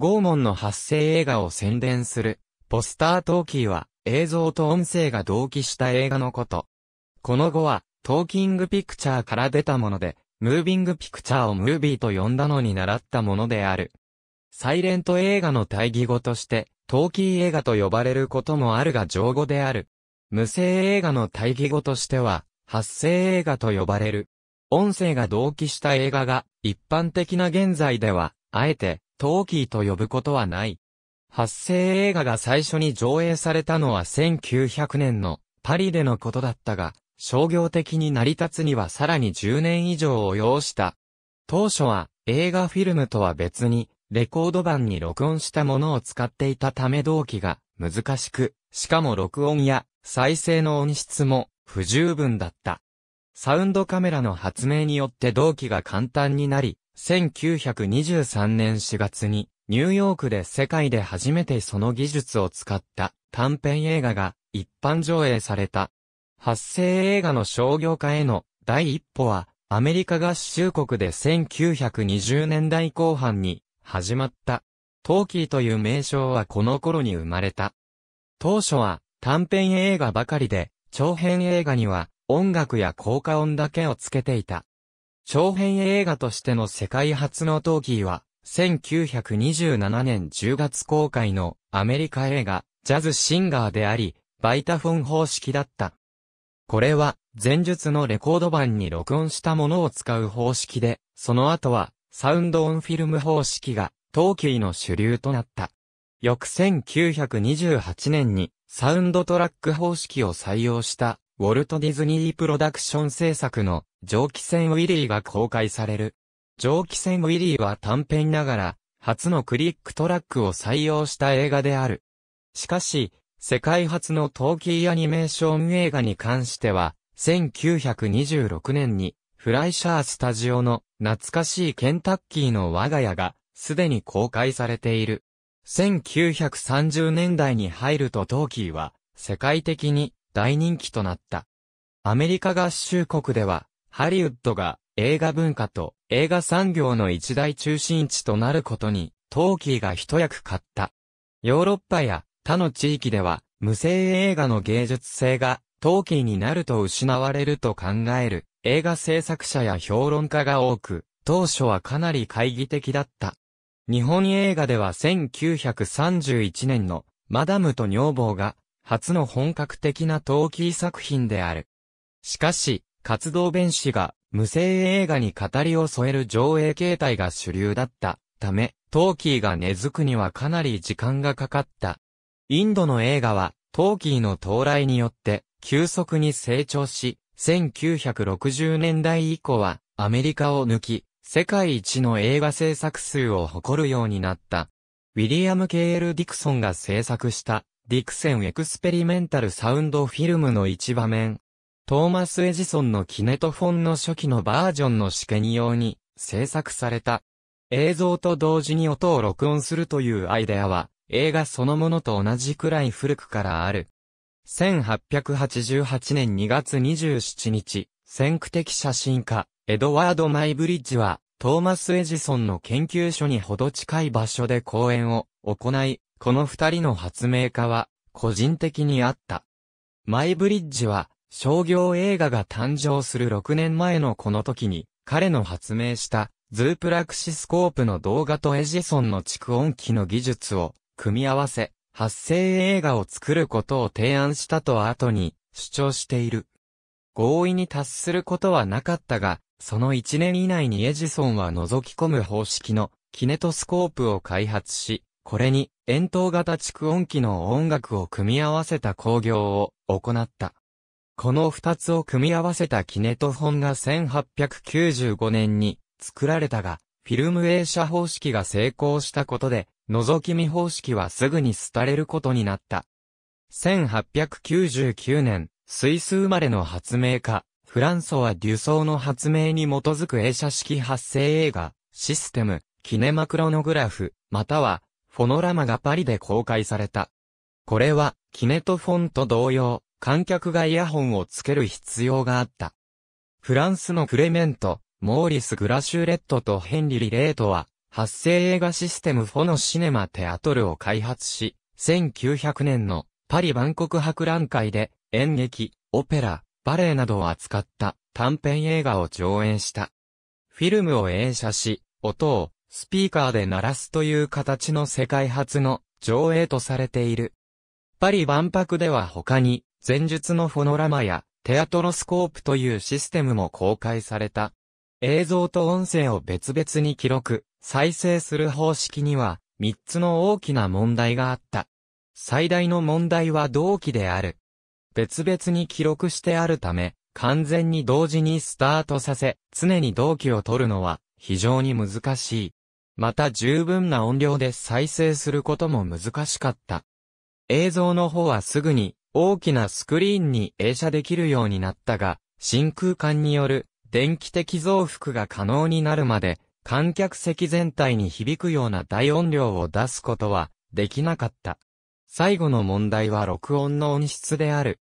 ゴーモンの発生映画を宣伝する、ポスタートーキーは、映像と音声が同期した映画のこと。この後は、トーキングピクチャーから出たもので、ムービングピクチャーをムービーと呼んだのに習ったものである。サイレント映画の対義語として、トーキー映画と呼ばれることもあるが上語である。無声映画の対義語としては、発声映画と呼ばれる。音声が同期した映画が、一般的な現在では、あえて、トーキーと呼ぶことはない。発声映画が最初に上映されたのは1900年のパリでのことだったが、商業的に成り立つにはさらに10年以上を要した。当初は映画フィルムとは別にレコード版に録音したものを使っていたため同期が難しく、しかも録音や再生の音質も不十分だった。サウンドカメラの発明によって同期が簡単になり、1923年4月に、ニューヨークで世界で初めてその技術を使った短編映画が一般上映された。発生映画の商業化への第一歩は、アメリカ合衆国で1920年代後半に始まった。トーキーという名称はこの頃に生まれた。当初は短編映画ばかりで、長編映画には音楽や効果音だけをつけていた。長編映画としての世界初のトーキーは、1927年10月公開のアメリカ映画、ジャズシンガーであり、バイタフォン方式だった。これは、前述のレコード版に録音したものを使う方式で、その後は、サウンドオンフィルム方式が、トーキーの主流となった。翌1928年に、サウンドトラック方式を採用した、ウォルト・ディズニー・プロダクション制作の蒸気船ウィリーが公開される。蒸気船ウィリーは短編ながら、初のクリックトラックを採用した映画である。しかし、世界初のトーキーアニメーション映画に関しては、1926年に、フライシャースタジオの懐かしいケンタッキーの我が家が、すでに公開されている。1930年代に入るとトーキーは、世界的に大人気となった。アメリカ合衆国では、ハリウッドが映画文化と映画産業の一大中心地となることに、トーキーが一役買った。ヨーロッパや他の地域では、無声映画の芸術性が、トーキーになると失われると考える、映画制作者や評論家が多く、当初はかなり懐疑的だった。日本映画では1931年の、マダムと女房が、初の本格的なトーキー作品である。しかし、活動弁士が無声映画に語りを添える上映形態が主流だったため、トーキーが根付くにはかなり時間がかかった。インドの映画は、トーキーの到来によって、急速に成長し、1960年代以降は、アメリカを抜き、世界一の映画制作数を誇るようになった。ウィリアム・ケエル・ディクソンが制作した、ディクセン・エクスペリメンタル・サウンド・フィルムの一場面、トーマス・エジソンのキネトフォンの初期のバージョンの試験用に制作された。映像と同時に音を録音するというアイデアは映画そのものと同じくらい古くからある。1888年2月27日、先駆的写真家、エドワード・マイブリッジは、トーマス・エジソンの研究所にほど近い場所で講演を行い、この二人の発明家は、個人的にあった。マイブリッジは、商業映画が誕生する6年前のこの時に、彼の発明した、ズープラクシスコープの動画とエジソンの蓄音機の技術を、組み合わせ、発生映画を作ることを提案したと後に、主張している。合意に達することはなかったが、その1年以内にエジソンは覗き込む方式のキネトスコープを開発し、これに円筒型蓄音機の音楽を組み合わせた工業を行った。この二つを組み合わせたキネトフォンが1895年に作られたが、フィルム映写方式が成功したことで、覗き見方式はすぐに廃れることになった。1899年、スイス生まれの発明家、フランソワ・デュソーの発明に基づく映写式発生映画、システム、キネマクロノグラフ、または、フォノラマがパリで公開された。これは、キネトフォンと同様、観客がイヤホンをつける必要があった。フランスのクレメント、モーリス・グラシューレットとヘンリリ・レートは、発声映画システムフォのシネマテアトルを開発し、1900年のパリ万国博覧会で演劇、オペラ、バレエなどを扱った短編映画を上演した。フィルムを映写し、音をスピーカーで鳴らすという形の世界初の上映とされている。パリ万博では他に前述のフォノラマやテアトロスコープというシステムも公開された。映像と音声を別々に記録、再生する方式には3つの大きな問題があった。最大の問題は同期である。別々に記録してあるため、完全に同時にスタートさせ、常に同期を取るのは非常に難しい。また十分な音量で再生することも難しかった。映像の方はすぐに大きなスクリーンに映写できるようになったが、真空管による電気的増幅が可能になるまで、観客席全体に響くような大音量を出すことはできなかった。最後の問題は録音の音質である。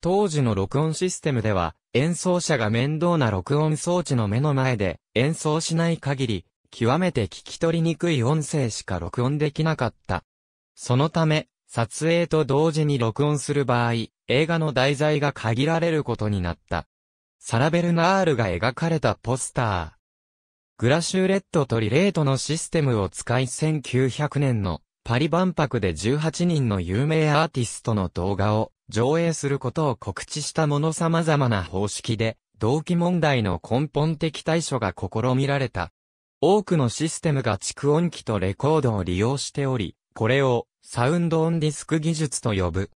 当時の録音システムでは、演奏者が面倒な録音装置の目の前で演奏しない限り、極めて聞き取りにくい音声しか録音できなかった。そのため、撮影と同時に録音する場合、映画の題材が限られることになった。サラベルナールが描かれたポスター。グラシューレットとリレートのシステムを使い1900年のパリ万博で18人の有名アーティストの動画を上映することを告知したもの様々な方式で、同期問題の根本的対処が試みられた。多くのシステムが蓄音機とレコードを利用しており、これをサウンドオンディスク技術と呼ぶ。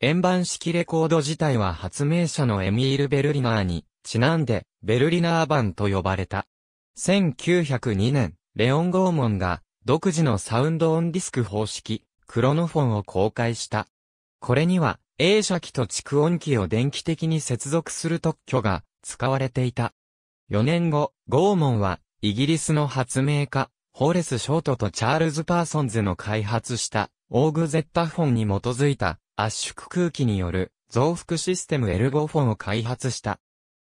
円盤式レコード自体は発明者のエミール・ベルリナーに、ちなんで、ベルリナー版と呼ばれた。1902年、レオン・ゴーモンが、独自のサウンドオンディスク方式、クロノフォンを公開した。これには、映写機と蓄音機を電気的に接続する特許が使われていた。4年後、ゴーモンは、イギリスの発明家、ホーレス・ショートとチャールズ・パーソンズの開発した、オーグゼッタフォンに基づいた圧縮空気による増幅システムエルゴフォンを開発した。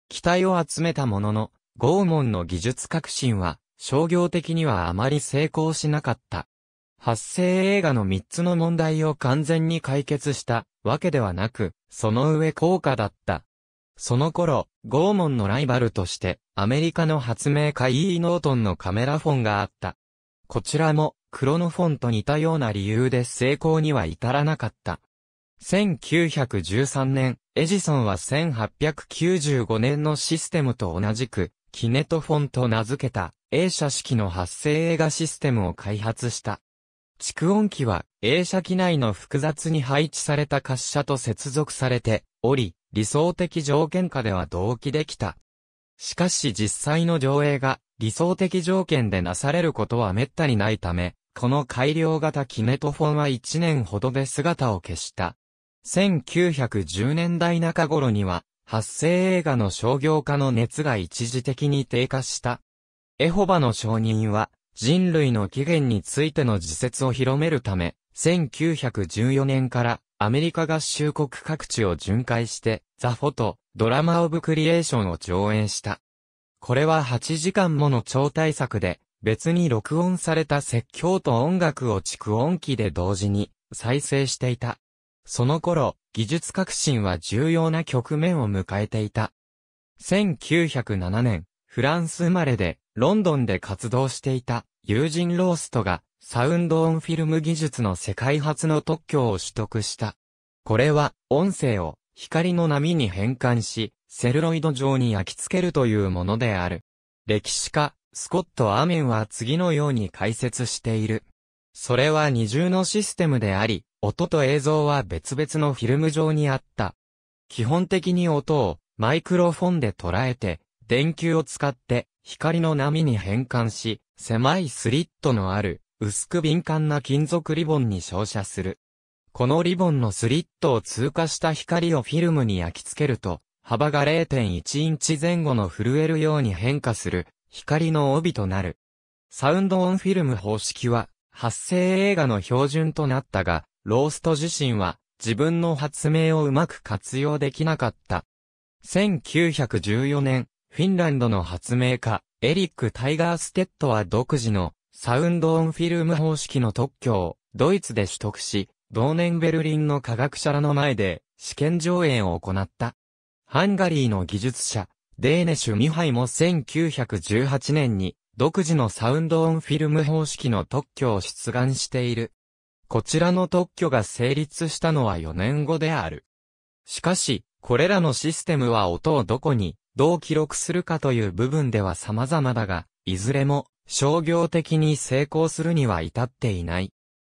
機体を集めたものの、ゴーモンの技術革新は商業的にはあまり成功しなかった。発生映画の3つの問題を完全に解決したわけではなく、その上高価だった。その頃、ゴーモンのライバルとして、アメリカの発明家 E. ノートンのカメラフォンがあった。こちらも、クロノフォンと似たような理由で成功には至らなかった。1913年、エジソンは1895年のシステムと同じく、キネトフォンと名付けた映写式の発生映画システムを開発した。蓄音機は映写機内の複雑に配置された滑車と接続されており、理想的条件下では同期できた。しかし実際の上映が理想的条件でなされることは滅多にないため、この改良型キネトフォンは1年ほどで姿を消した。1910年代中頃には、発生映画の商業化の熱が一時的に低下した。エホバの証人は、人類の起源についての自説を広めるため、1914年からアメリカ合衆国各地を巡回して、ザ・フォト、ドラマ・オブ・クリエーションを上演した。これは8時間もの超大作で、別に録音された説教と音楽を蓄音機で同時に再生していた。その頃、技術革新は重要な局面を迎えていた。1907年、フランス生まれで、ロンドンで活動していた、友人ローストが、サウンドオンフィルム技術の世界初の特許を取得した。これは、音声を、光の波に変換し、セルロイド状に焼き付けるというものである。歴史家、スコット・アメンは次のように解説している。それは二重のシステムであり、音と映像は別々のフィルム上にあった。基本的に音をマイクロフォンで捉えて、電球を使って光の波に変換し、狭いスリットのある薄く敏感な金属リボンに照射する。このリボンのスリットを通過した光をフィルムに焼き付けると、幅が0.1インチ前後の震えるように変化する光の帯となる。サウンドオンフィルム方式は、発声映画の標準となったが、ロースト自身は、自分の発明をうまく活用できなかった。1914年、フィンランドの発明家、エリック・タイガーステッドは独自の、サウンドオンフィルム方式の特許を、ドイツで取得し、同年ベルリンの科学者らの前で、試験上演を行った。ハンガリーの技術者、デーネシュ・ミハイも1918年に独自のサウンドオンフィルム方式の特許を出願している。こちらの特許が成立したのは4年後である。しかし、これらのシステムは音をどこに、どう記録するかという部分では様々だが、いずれも商業的に成功するには至っていない。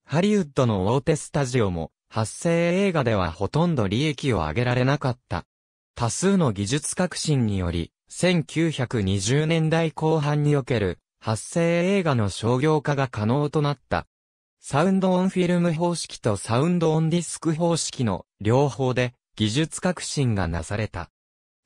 ハリウッドの大手スタジオも、発生映画ではほとんど利益を上げられなかった。多数の技術革新により、1920年代後半における発生映画の商業化が可能となった。サウンドオンフィルム方式とサウンドオンディスク方式の両方で技術革新がなされた。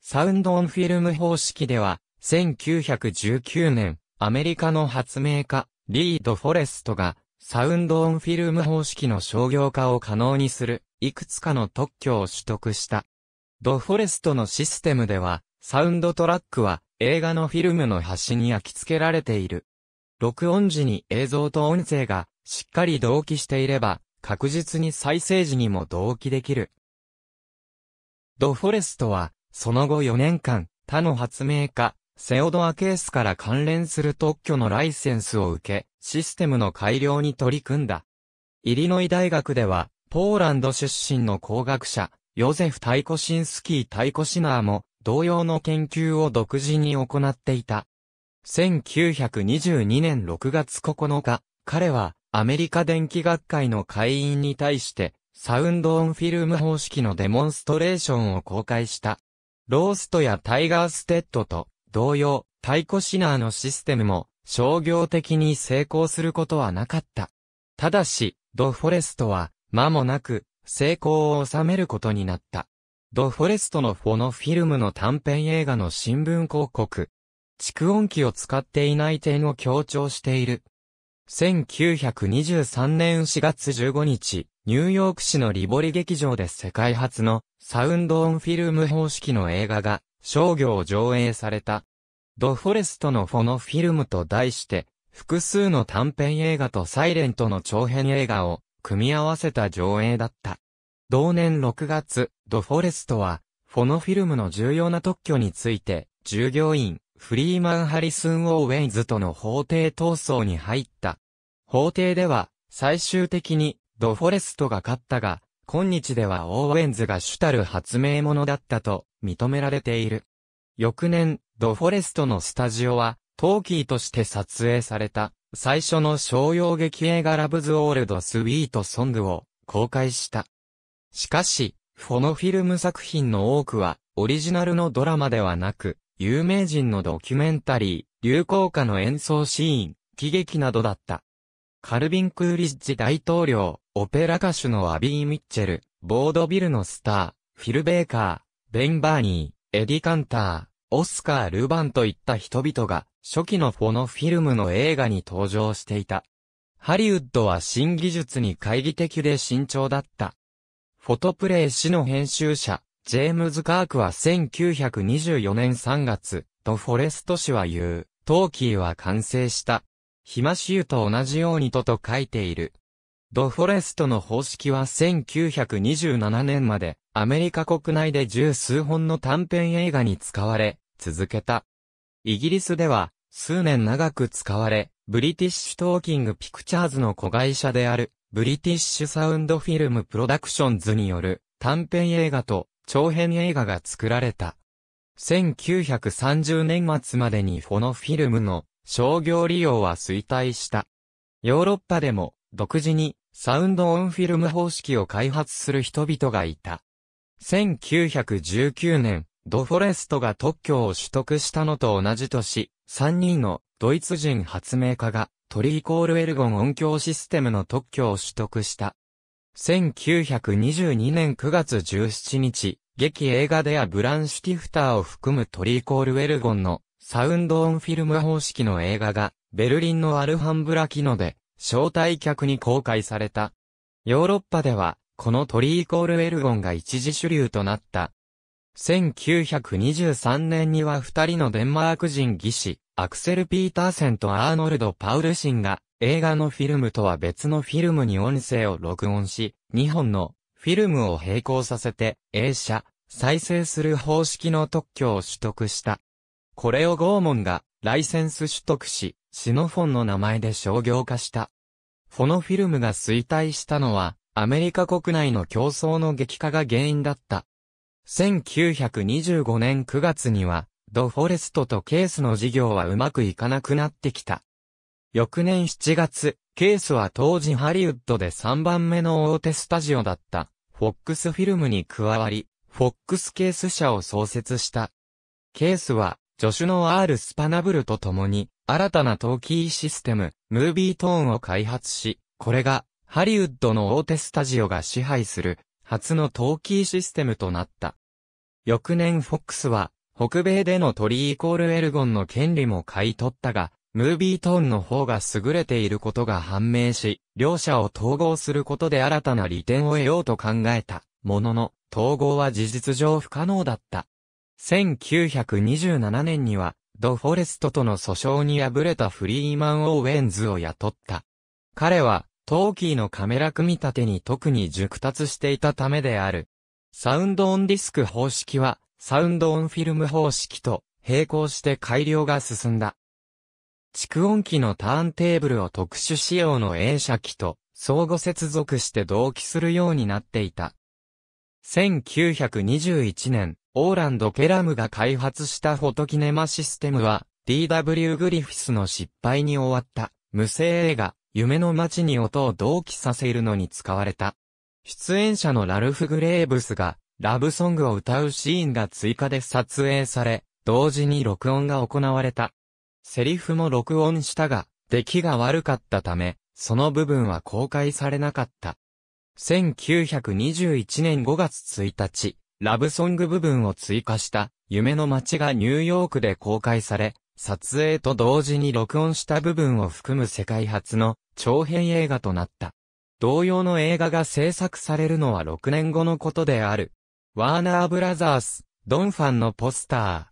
サウンドオンフィルム方式では、1919年、アメリカの発明家、リード・フォレストが、サウンドオンフィルム方式の商業化を可能にする、いくつかの特許を取得した。ドフォレストのシステムでは、サウンドトラックは映画のフィルムの端に焼き付けられている。録音時に映像と音声がしっかり同期していれば、確実に再生時にも同期できる。ドフォレストは、その後4年間、他の発明家、セオドア・ケースから関連する特許のライセンスを受け、システムの改良に取り組んだ。イリノイ大学では、ポーランド出身の工学者、ヨゼフ・タイコシンスキー・タイコシナーも同様の研究を独自に行っていた。1922年6月9日、彼はアメリカ電気学会の会員に対してサウンドオンフィルム方式のデモンストレーションを公開した。ローストやタイガーステッドと同様、タイコシナーのシステムも商業的に成功することはなかった。ただし、ド・フォレストは、間もなく、成功を収めることになった。ド・フォレストのフォノフィルムの短編映画の新聞広告。蓄音機を使っていない点を強調している。1923年4月15日、ニューヨーク市のリボリ劇場で世界初のサウンドオンフィルム方式の映画が商業上映された。ド・フォレストのフォノフィルムと題して、複数の短編映画とサイレントの長編映画を組み合わせた上映だった。同年6月、ドフォレストは、フォノフィルムの重要な特許について、従業員、フリーマン・ハリスン・オーウェイズとの法廷闘争に入った。法廷では、最終的に、ドフォレストが勝ったが、今日ではオーウェンズが主たる発明者だったと認められている。翌年、ドフォレストのスタジオは、トーキーとして撮影された。最初の商用劇映画ラブズオールドスウィートソングを公開した。しかし、このフィルム作品の多くは、オリジナルのドラマではなく、有名人のドキュメンタリー、流行歌の演奏シーン、喜劇などだった。カルビン・クーリッジ大統領、オペラ歌手のアビー・ミッチェル、ボードビルのスター、フィル・ベーカー、ベン・バーニー、エディ・カンター、オスカー・ルバンといった人々が初期のフォノフィルムの映画に登場していた。ハリウッドは新技術に懐疑的で慎重だった。フォトプレイ誌の編集者、ジェームズ・カークは1924年3月、ド・フォレスト氏は言う、トーキーは完成した。ヒマシューと同じようにとと書いている。ド・フォレストの方式は1927年までアメリカ国内で十数本の短編映画に使われ、続けた。イギリスでは数年長く使われ、ブリティッシュトーキングピクチャーズの子会社である、ブリティッシュサウンドフィルムプロダクションズによる短編映画と長編映画が作られた。1930年末までにフォノフィルムの商業利用は衰退した。ヨーロッパでも独自にサウンドオンフィルム方式を開発する人々がいた。1919年、ドフォレストが特許を取得したのと同じ年、3人のドイツ人発明家がトリイコールエルゴン音響システムの特許を取得した。1922年9月17日、劇映画ではブランシュティフターを含むトリイコールエルゴンのサウンドオンフィルム方式の映画がベルリンのアルハンブラキノで招待客に公開された。ヨーロッパではこのトリイコールエルゴンが一時主流となった1923年には二人のデンマーク人技師、アクセル・ピーターセンとアーノルド・パウルシンが、映画のフィルムとは別のフィルムに音声を録音し、2本のフィルムを並行させて、映写、再生する方式の特許を取得した。これをゴーモンが、ライセンス取得し、シノフォンの名前で商業化した。フォノフィルムが衰退したのは、アメリカ国内の競争の激化が原因だった。1925年9月には、ド・フォレストとケースの事業はうまくいかなくなってきた。翌年7月、ケースは当時ハリウッドで3番目の大手スタジオだった、フォックスフィルムに加わり、フォックスケース社を創設した。ケースは、助手のアール・スパナブルと共に、新たなトーキーシステム、ムービートーンを開発し、これが、ハリウッドの大手スタジオが支配する、初のトーキーシステムとなった。翌年フォックスは、北米での鳥イコールエルゴンの権利も買い取ったが、ムービートーンの方が優れていることが判明し、両者を統合することで新たな利点を得ようと考えた、ものの、統合は事実上不可能だった。1927年には、ド・フォレストとの訴訟に敗れたフリーマン・オーウェンズを雇った。彼は、トーキーのカメラ組み立てに特に熟達していたためである。サウンドオンディスク方式は、サウンドオンフィルム方式と並行して改良が進んだ。蓄音機のターンテーブルを特殊仕様の映写機と相互接続して同期するようになっていた。1921年、オーランド・ケラムが開発したフォトキネマシステムは、D.W. グリフィスの失敗に終わった、無声映画、夢の街に音を同期させるのに使われた。出演者のラルフ・グレーブスが、ラブソングを歌うシーンが追加で撮影され、同時に録音が行われた。セリフも録音したが、出来が悪かったため、その部分は公開されなかった。1921年5月1日、ラブソング部分を追加した、夢の街がニューヨークで公開され、撮影と同時に録音した部分を含む世界初の長編映画となった。同様の映画が制作されるのは6年後のことである。ワーナーブラザース、ドンファンのポスタ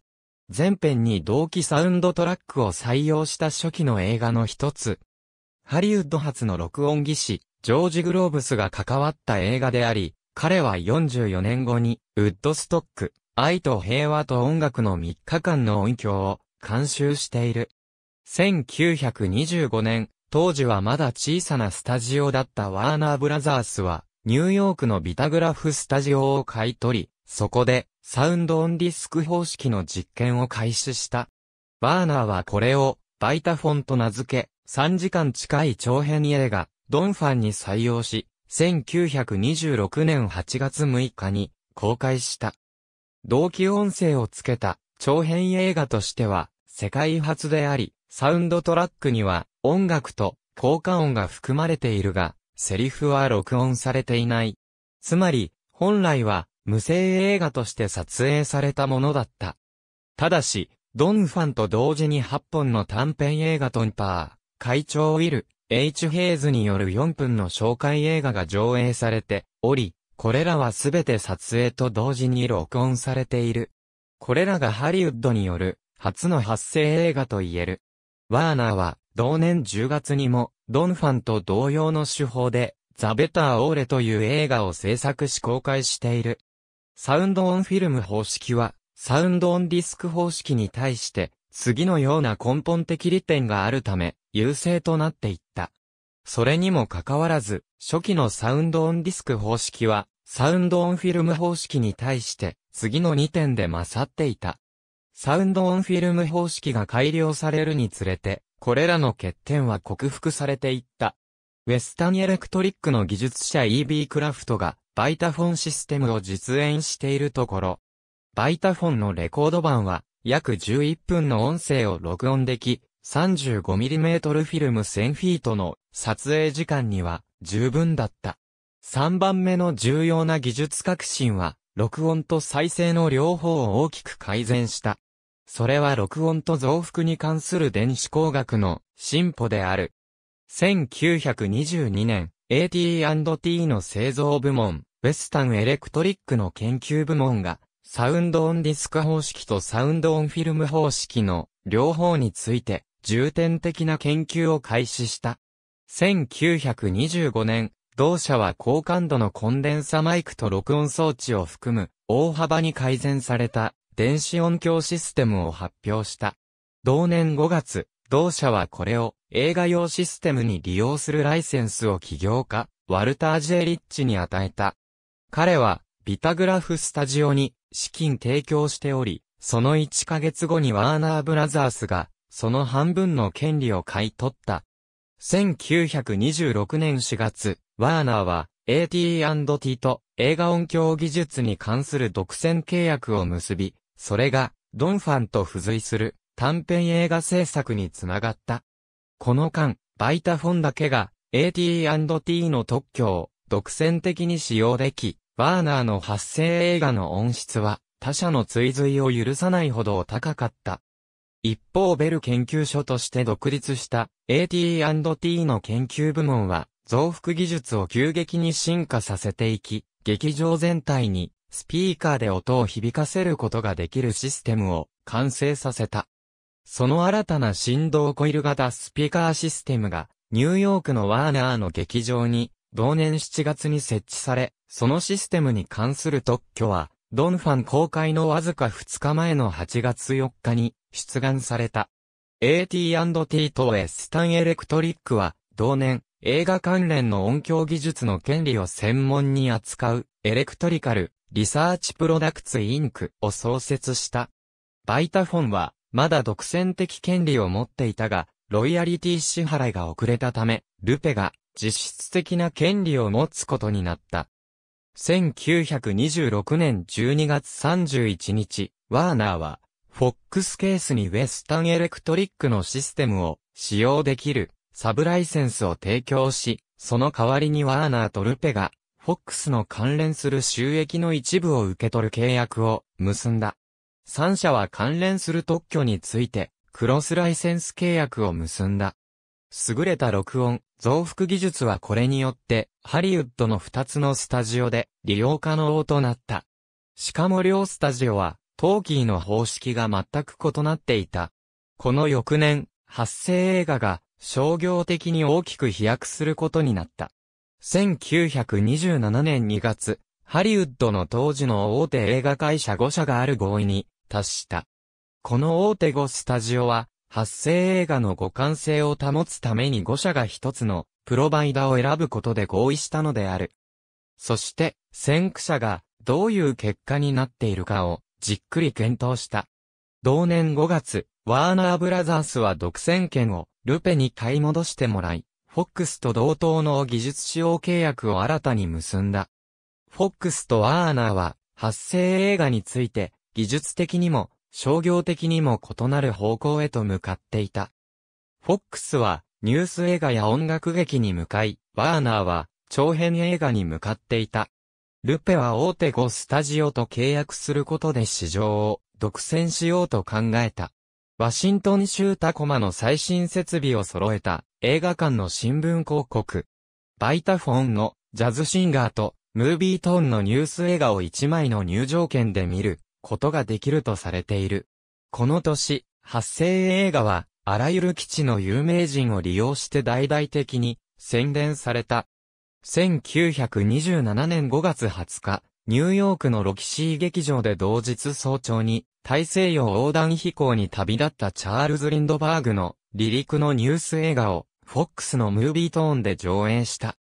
ー。前編に同期サウンドトラックを採用した初期の映画の一つ。ハリウッド発の録音技師、ジョージ・グローブスが関わった映画であり、彼は44年後に、ウッドストック、愛と平和と音楽の3日間の音響を監修している。1925年、当時はまだ小さなスタジオだったワーナーブラザースは、ニューヨークのビタグラフスタジオを買い取り、そこで、サウンドオンディスク方式の実験を開始した。ワーナーはこれを、バイタフォンと名付け、3時間近い長編映画、ドンファンに採用し、1926年8月6日に公開した。同期音声をつけた長編映画としては、世界初であり、サウンドトラックには音楽と効果音が含まれているが、セリフは録音されていない。つまり、本来は無声映画として撮影されたものだった。ただし、ドンファンと同時に8本の短編映画トンパー、会長ウィル、H ヘイズによる4分の紹介映画が上映されており、これらはすべて撮影と同時に録音されている。これらがハリウッドによる初の発生映画と言える。ワーナーは、同年10月にも、ドンファンと同様の手法で、ザ・ベター・オーレという映画を制作し公開している。サウンド・オン・フィルム方式は、サウンド・オン・ディスク方式に対して、次のような根本的利点があるため、優勢となっていった。それにもかかわらず、初期のサウンド・オン・ディスク方式は、サウンド・オン・フィルム方式に対して、次の2点で勝っていた。サウンドオンフィルム方式が改良されるにつれて、これらの欠点は克服されていった。ウェスタンエレクトリックの技術者 EB クラフトが、バイタフォンシステムを実演しているところ、バイタフォンのレコード版は、約11分の音声を録音でき、35mm フィルム1000フィートの撮影時間には十分だった。3番目の重要な技術革新は、録音と再生の両方を大きく改善した。それは録音と増幅に関する電子工学の進歩である。1922年、AT&T の製造部門、ウェスタンエレクトリックの研究部門が、サウンドオンディスク方式とサウンドオンフィルム方式の両方について重点的な研究を開始した。1925年、同社は高感度のコンデンサマイクと録音装置を含む大幅に改善された電子音響システムを発表した。同年5月、同社はこれを映画用システムに利用するライセンスを起業家、ワルター・ジェリッチに与えた。彼は、ビタグラフスタジオに資金提供しており、その1ヶ月後にワーナーブラザースが、その半分の権利を買い取った。1926年4月、ワーナーは AT&T と映画音響技術に関する独占契約を結び、それが、ドンファンと付随する短編映画制作につながった。この間、バイタフォンだけが AT&T の特許を独占的に使用でき、ワーナーの発生映画の音質は他社の追随を許さないほど高かった。一方ベル研究所として独立した AT&T の研究部門は増幅技術を急激に進化させていき、劇場全体にスピーカーで音を響かせることができるシステムを完成させた。その新たな振動コイル型スピーカーシステムが、ニューヨークのワーナーの劇場に、同年7月に設置され、そのシステムに関する特許は、ドンファン公開のわずか2日前の8月4日に出願された。AT&T とエスタンエレクトリックは、同年、映画関連の音響技術の権利を専門に扱う、エレクトリカル、リサーチプロダクツインクを創設した。バイタフォンは、まだ独占的権利を持っていたが、ロイヤリティ支払いが遅れたため、ルペが実質的な権利を持つことになった。1926年12月31日、ワーナーは、フォックスケースにウェスタンエレクトリックのシステムを使用できるサブライセンスを提供し、その代わりにワーナーとルペが FOX の関連する収益の一部を受け取る契約を結んだ。3社は関連する特許について、クロスライセンス契約を結んだ。優れた録音、増幅技術はこれによって、ハリウッドの2つのスタジオで利用可能となった。しかも両スタジオは、トーキーの方式が全く異なっていた。この翌年、発生映画が商業的に大きく飛躍することになった。1927年2月、ハリウッドの当時の大手映画会社5社がある合意に達した。この大手5スタジオは、発生映画の互換性を保つために5社が一つのプロバイダーを選ぶことで合意したのである。そして、先駆者がどういう結果になっているかをじっくり検討した。同年5月、ワーナーブラザースは独占権をルペに買い戻してもらい、フォックスと同等の技術使用契約を新たに結んだ。フォックスとワーナーは、発生映画について、技術的にも、商業的にも異なる方向へと向かっていた。フォックスは、ニュース映画や音楽劇に向かい、ワーナーは、長編映画に向かっていた。ルペは大手5スタジオと契約することで市場を独占しようと考えた。ワシントン州タコマの最新設備を揃えた映画館の新聞広告。バイタフォンのジャズシンガーとムービートーンのニュース映画を1枚の入場券で見ることができるとされている。この年、発生映画はあらゆる基地の有名人を利用して大々的に宣伝された。1927年5月20日、ニューヨークのロキシー劇場で同日早朝に、大西洋横断飛行に旅立ったチャールズ・リンドバーグの離陸のニュース映画を FOX のムービートーンで上演した。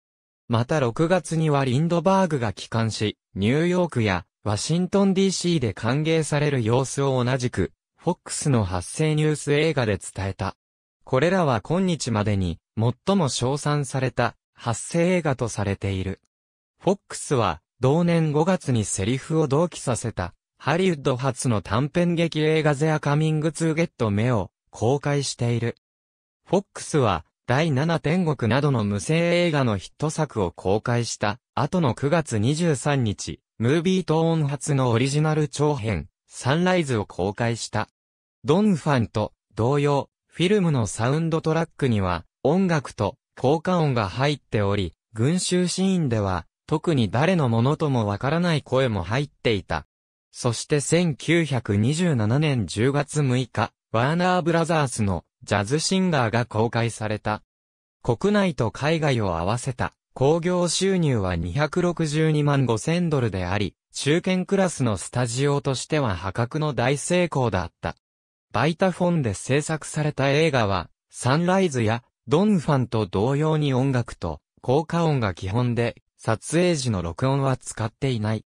また6月にはリンドバーグが帰還し、ニューヨークやワシントン DC で歓迎される様子を同じく、FOX の発生ニュース映画で伝えた。これらは今日までに最も称賛された発生映画とされている。FOX は同年5月にセリフを同期させたハリウッド初の短編劇映画ゼアカミングツーゲット目を公開している。FOX は第7天国などの無声映画のヒット作を公開した後の9月23日、ムービートーン発のオリジナル長編、サンライズを公開した。ドンファンと同様、フィルムのサウンドトラックには音楽と効果音が入っており、群衆シーンでは特に誰のものともわからない声も入っていた。そして1927年10月6日、ワーナーブラザースのジャズシンガーが公開された。国内と海外を合わせた、興行収入は262万5千ドルであり、中堅クラスのスタジオとしては破格の大成功だった。バイタフォンで制作された映画は、サンライズやドンファンと同様に音楽と効果音が基本で、撮影時の録音は使っていない。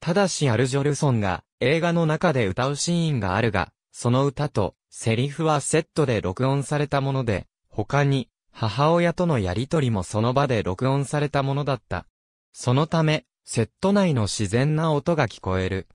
ただしアルジョルソンが映画の中で歌うシーンがあるが、その歌とセリフはセットで録音されたもので、他に、母親とのやりとりもその場で録音されたものだった。そのため、セット内の自然な音が聞こえる。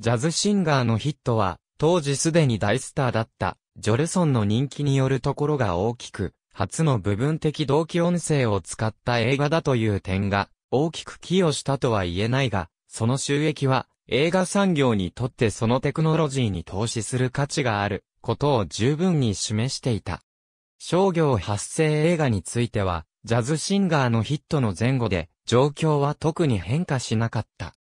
ジャズシンガーのヒットは、当時すでに大スターだった、ジョルソンの人気によるところが大きく、初の部分的同期音声を使った映画だという点が、大きく寄与したとは言えないが、その収益は、映画産業にとってそのテクノロジーに投資する価値があることを十分に示していた。商業発生映画については、ジャズシンガーのヒットの前後で、状況は特に変化しなかった。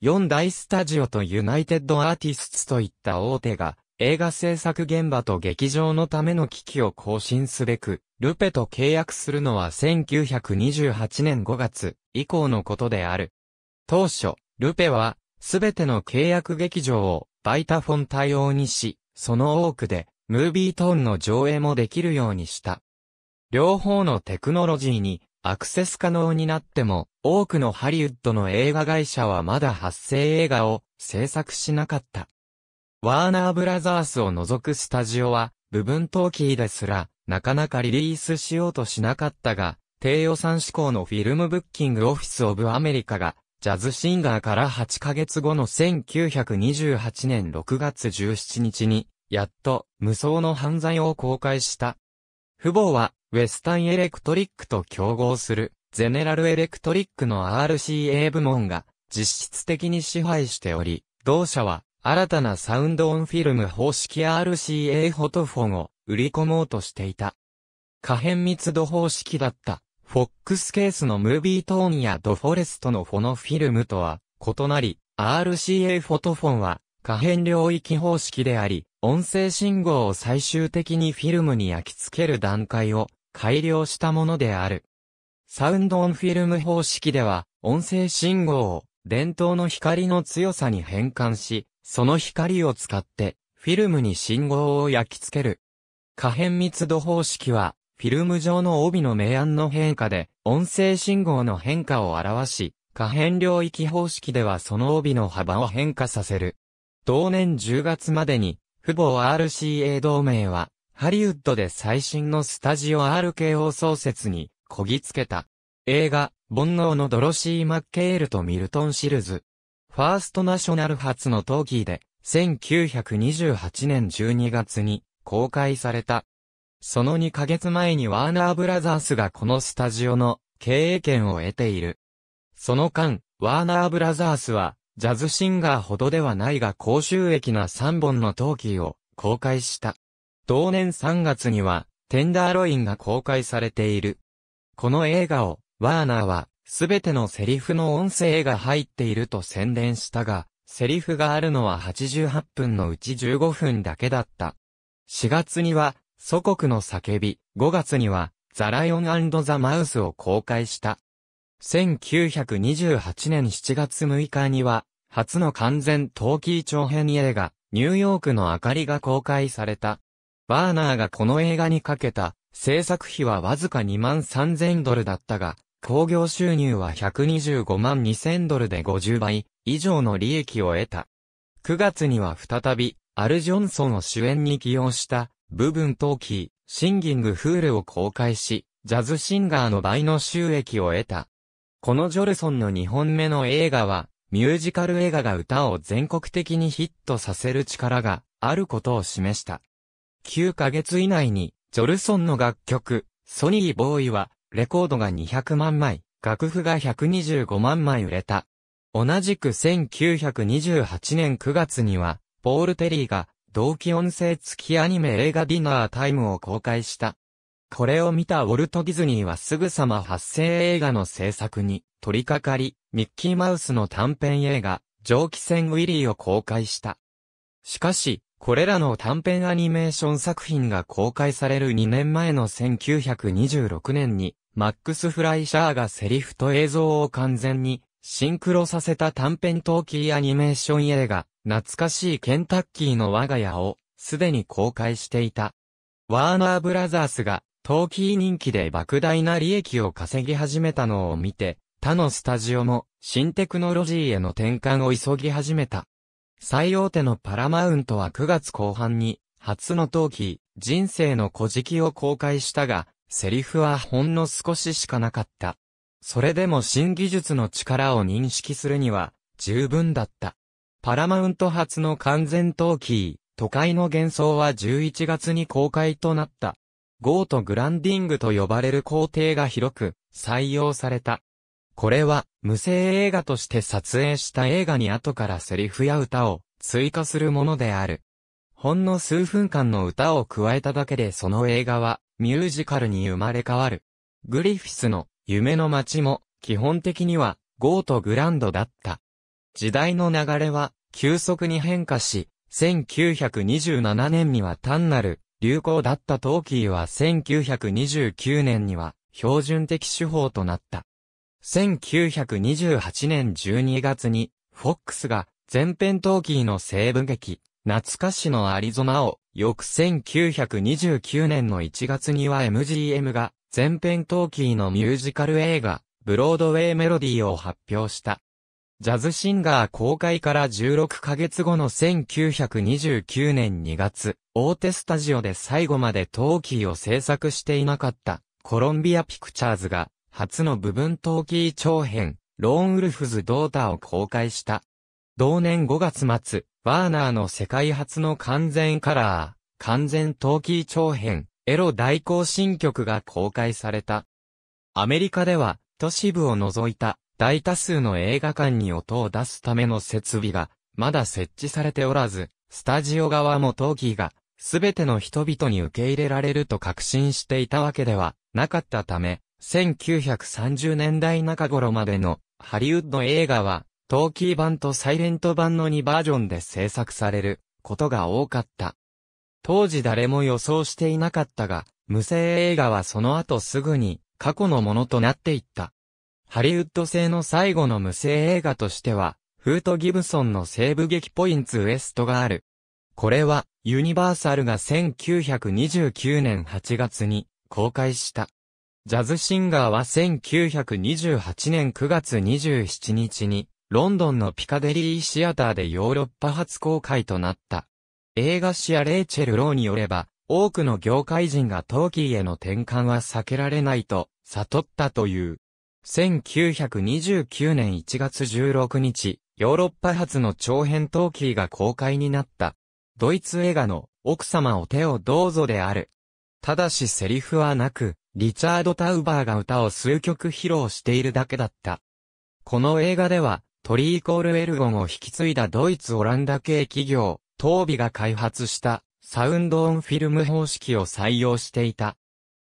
四大スタジオとユナイテッドアーティストといった大手が、映画制作現場と劇場のための機器を更新すべく、ルペと契約するのは1928年5月以降のことである。当初、ルペはすべての契約劇場をバイタフォン対応にし、その多くで、ムービートーンの上映もできるようにした。両方のテクノロジーにアクセス可能になっても、多くのハリウッドの映画会社はまだ発生映画を制作しなかった。ワーナーブラザースを除くスタジオは、部分投機ですら、なかなかリリースしようとしなかったが、低予算志向のフィルムブッキングオフィスオブアメリカがジャズシンガーから8ヶ月後の1928年6月17日に、やっと、無双の犯罪を公開した。父母は、ウェスタンエレクトリックと競合する、ゼネラルエレクトリックの RCA 部門が、実質的に支配しており、同社は、新たなサウンドオンフィルム方式 RCA フォトフォンを売り込もうとしていた。可変密度方式だったフォックスケースのムービートーンやドフォレストのフォノフィルムとは異なり、RCA フォトフォンは可変領域方式であり、音声信号を最終的にフィルムに焼き付ける段階を改良したものである。サウンドオンフィルム方式では、音声信号を伝統の光の強さに変換し、その光を使ってフィルムに信号を焼き付ける。可変密度方式はフィルム上の帯の明暗の変化で、音声信号の変化を表し、可変領域方式ではその帯の幅を変化させる。同年10月までに、父母 RCA 同盟は、ハリウッドで最新のスタジオ RK o 創設に、こぎつけた。映画、煩悩のドロシー・マッケールとミルトン・シルズ。ファーストナショナル発のトーキーで、1928年12月に公開された。その2ヶ月前にワーナーブラザースがこのスタジオの経営権を得ている。その間、ワーナーブラザースは、ジャズシンガーほどではないが高収益な3本のトーキーを公開した。同年3月には、テンダーロインが公開されている。この映画を、ワーナーは、すべてのセリフの音声が入っていると宣伝したが、セリフがあるのは88分のうち15分だけだった。4月には、祖国の叫び、5月には、ザ・ライオンザ・マウスを公開した。1928年7月6日には、初の完全陶器長編映画、ニューヨークの明かりが公開された。バーナーがこの映画にかけた、制作費はわずか2万3000ドルだったが、興行収入は125万2000ドルで50倍以上の利益を得た。9月には再び、アル・ジョンソンを主演に起用した部分投機、シンギングフールを公開し、ジャズシンガーの倍の収益を得た。このジョルソンの2本目の映画は、ミュージカル映画が歌を全国的にヒットさせる力があることを示した。9ヶ月以内に、ジョルソンの楽曲、ソニー・ボーイは、レコードが200万枚、楽譜が125万枚売れた。同じく1928年9月には、ポール・テリーが、同期音声付きアニメ映画ディナータイムを公開した。これを見たウォルト・ディズニーはすぐさま発声映画の制作に取り掛かり、ミッキーマウスの短編映画、蒸気船ウィリーを公開した。しかし、これらの短編アニメーション作品が公開される2年前の1926年に、マックス・フライシャーがセリフと映像を完全にシンクロさせた短編トーキーアニメーション映画、懐かしいケンタッキーの我が家を、すでに公開していた。ワーナーブラザースが、トーキー人気で莫大な利益を稼ぎ始めたのを見て、他のスタジオも、新テクノロジーへの転換を急ぎ始めた。最大手のパラマウントは9月後半に、初のトーキー、人生の古事記を公開したが、セリフはほんの少ししかなかった。それでも新技術の力を認識するには、十分だった。パラマウント発の完全トーキー、都会の幻想は11月に公開となった。ゴートグランディングと呼ばれる工程が広く採用された。これは無声映画として撮影した映画に後からセリフや歌を追加するものである。ほんの数分間の歌を加えただけでその映画はミュージカルに生まれ変わる。グリフィスの夢の街も基本的にはゴートグランドだった。時代の流れは急速に変化し、1927年には単なる流行だったトーキーは1929年には標準的手法となった。1928年12月に、フォックスが前編トーキーの西部劇、懐かしのアリゾナを、翌1929年の1月には MGM が前編トーキーのミュージカル映画、ブロードウェイメロディーを発表した。ジャズシンガー公開から16ヶ月後の1929年2月、大手スタジオで最後までトーキーを制作していなかったコロンビアピクチャーズが初の部分トーキー長編、ローンウルフズ・ドーターを公開した。同年5月末、ワーナーの世界初の完全カラー、完全トーキー長編、エロ大行進曲が公開された。アメリカでは、都市部を除いた大多数の映画館に音を出すための設備が、まだ設置されておらず、スタジオ側もトーキーが、すべての人々に受け入れられると確信していたわけではなかったため、1930年代中頃までのハリウッド映画は、トーキー版とサイレント版の2バージョンで制作されることが多かった。当時誰も予想していなかったが、無声映画はその後すぐに過去のものとなっていった。ハリウッド製の最後の無声映画としては、フート・ギブソンの西部劇ポインツ・ウエストがある。これは、ユニバーサルが1929年8月に公開した。ジャズシンガーは1928年9月27日に、ロンドンのピカデリーシアターでヨーロッパ初公開となった。映画誌やレイチェル・ローによれば、多くの業界人がトーキーへの転換は避けられないと悟ったという。1929年1月16日、ヨーロッパ発の長編トーキーが公開になった。ドイツ映画の奥様お手をどうぞである。ただしセリフはなく、リチャード・タウバーが歌を数曲披露しているだけだった。この映画では、トリーコールエルゴンを引き継いだドイツ・オランダ系企業、トービが開発したサウンドオンフィルム方式を採用していた。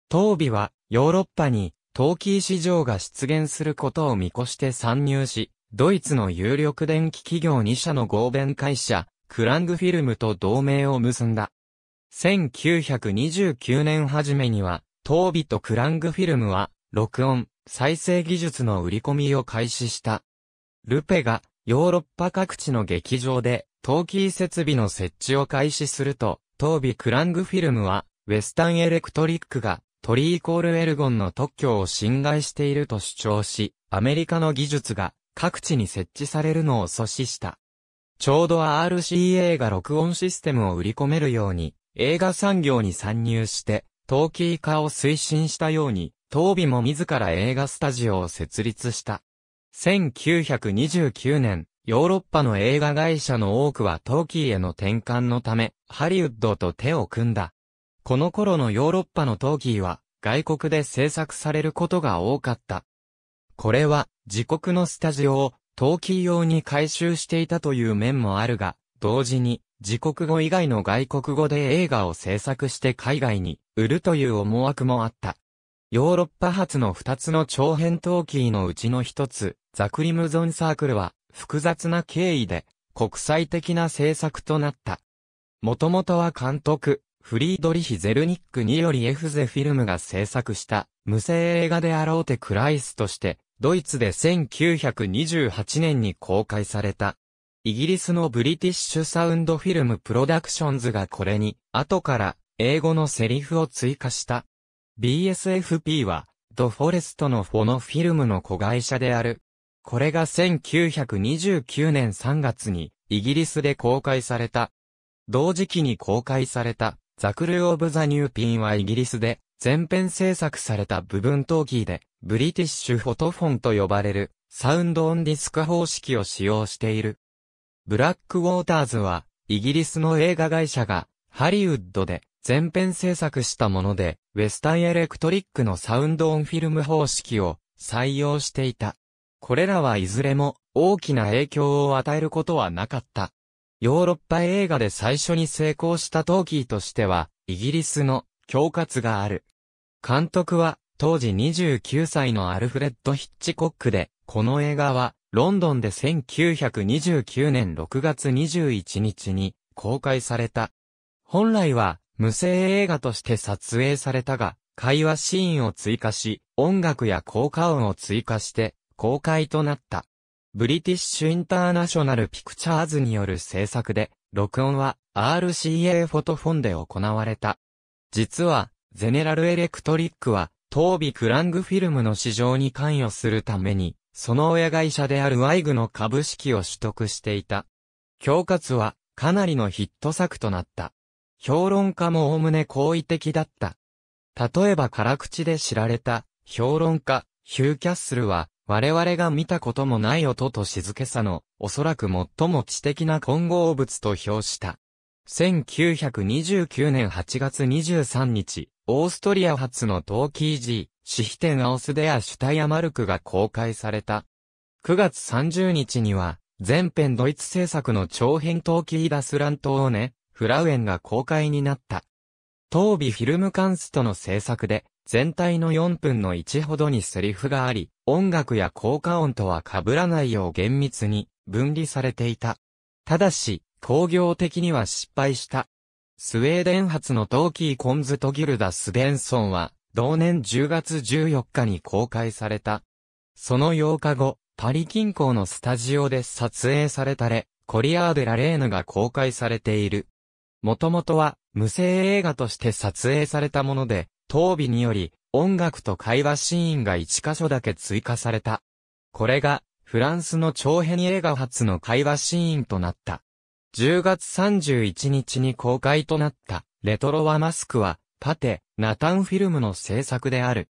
トービはヨーロッパに陶器市場が出現することを見越して参入し、ドイツの有力電気企業2社の合弁会社、クラングフィルムと同盟を結んだ。1929年初めには、トービとクラングフィルムは、録音、再生技術の売り込みを開始した。ルペが、ヨーロッパ各地の劇場で、陶器設備の設置を開始すると、トービクラングフィルムは、ウェスタンエレクトリックが、鳥イコールエルゴンの特許を侵害していると主張し、アメリカの技術が各地に設置されるのを阻止した。ちょうど RCA が録音システムを売り込めるように、映画産業に参入して、トーキー化を推進したように、東美も自ら映画スタジオを設立した。1929年、ヨーロッパの映画会社の多くはトーキーへの転換のため、ハリウッドと手を組んだ。この頃のヨーロッパのトーキーは外国で制作されることが多かった。これは自国のスタジオをトーキー用に改修していたという面もあるが、同時に自国語以外の外国語で映画を制作して海外に売るという思惑もあった。ヨーロッパ発の二つの長編トーキーのうちの一つ、ザクリムゾンサークルは複雑な経緯で国際的な制作となった。もともとは監督、フリードリヒ・ゼルニックによりエフゼフィルムが制作した無声映画であろうてクライスとして、ドイツで1928年に公開された。イギリスのブリティッシュサウンドフィルムプロダクションズがこれに、後から英語のセリフを追加した。BSFP は、ド・フォレストのフォノフィルムの子会社である。これが1929年3月にイギリスで公開された。同時期に公開されたザクル・オブ・ザ・ニューピンはイギリスで、全編制作された部分トーキーで、ブリティッシュフォトフォンと呼ばれる、サウンドオンディスク方式を使用している。ブラックウォーターズは、イギリスの映画会社が、ハリウッドで、全編制作したもので、ウェスタンエレクトリックのサウンドオンフィルム方式を採用していた。これらはいずれも大きな影響を与えることはなかった。ヨーロッパ映画で最初に成功したトーキーとしては、イギリスの恐喝がある。監督は、当時29歳のアルフレッド・ヒッチコックで、この映画は、ロンドンで1929年6月21日に公開された。本来は、無声映画として撮影されたが、会話シーンを追加し、音楽や効果音を追加して、公開となった。ブリティッシュ・インターナショナル・ピクチャーズによる制作で、録音は RCA フォトフォンで行われた。実は、ゼネラル・エレクトリックは、東美クラングフィルムの市場に関与するために、その親会社であるワイグの株式を取得していた。恐喝は、かなりのヒット作となった。評論家も概ね好意的だった。例えば辛口で知られた、評論家、ヒュー・キャッスルは、我々が見たこともない音と静けさの、おそらく最も知的な混合物と評した。1929年8月23日、オーストリア発のトーキージー、シヒテンアオスデア・シュタヤマルクが公開された。9月30日には、全編ドイツ制作の長編トーキーダスラントーネ、フラウエンが公開になった。東美フィルムカンストの制作で、全体の4分の1ほどにセリフがあり、音楽や効果音とは被らないよう厳密に分離されていた。ただし、工業的には失敗した。スウェーデン発のトーキーコンズとギルダ・スベンソンは、同年10月14日に公開された。その8日後、パリ近郊のスタジオで撮影されたレ、コリアーデラレーヌが公開されている。もともとは、無声映画として撮影されたもので、当日により、音楽と会話シーンが1箇所だけ追加された。これが、フランスの長編映画初の会話シーンとなった。10月31日に公開となった、レトロワマスクは、パテ、ナタンフィルムの制作である。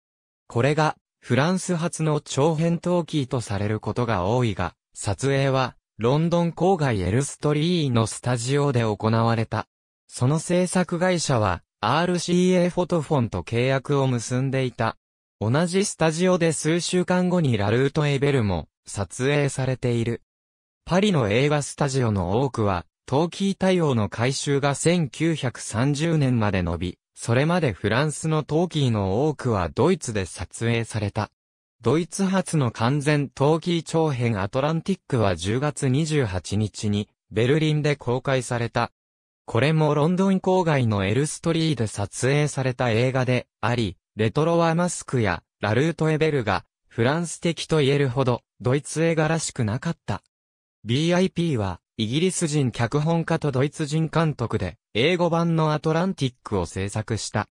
これが、フランス初の長編トーキーとされることが多いが、撮影は、ロンドン郊外エルストリーのスタジオで行われた。その制作会社は RCA フォトフォンと契約を結んでいた。同じスタジオで数週間後にラルート・エベルも撮影されている。パリの映画スタジオの多くは、陶器対応の改修が1930年まで伸び、それまでフランスの陶器の多くはドイツで撮影された。ドイツ発の完全陶器長編アトランティックは10月28日にベルリンで公開された。これもロンドン郊外のエルストリーで撮影された映画であり、レトロワマスクやラルートエベルがフランス的と言えるほどドイツ映画らしくなかった。BIP はイギリス人脚本家とドイツ人監督で英語版のアトランティックを制作した。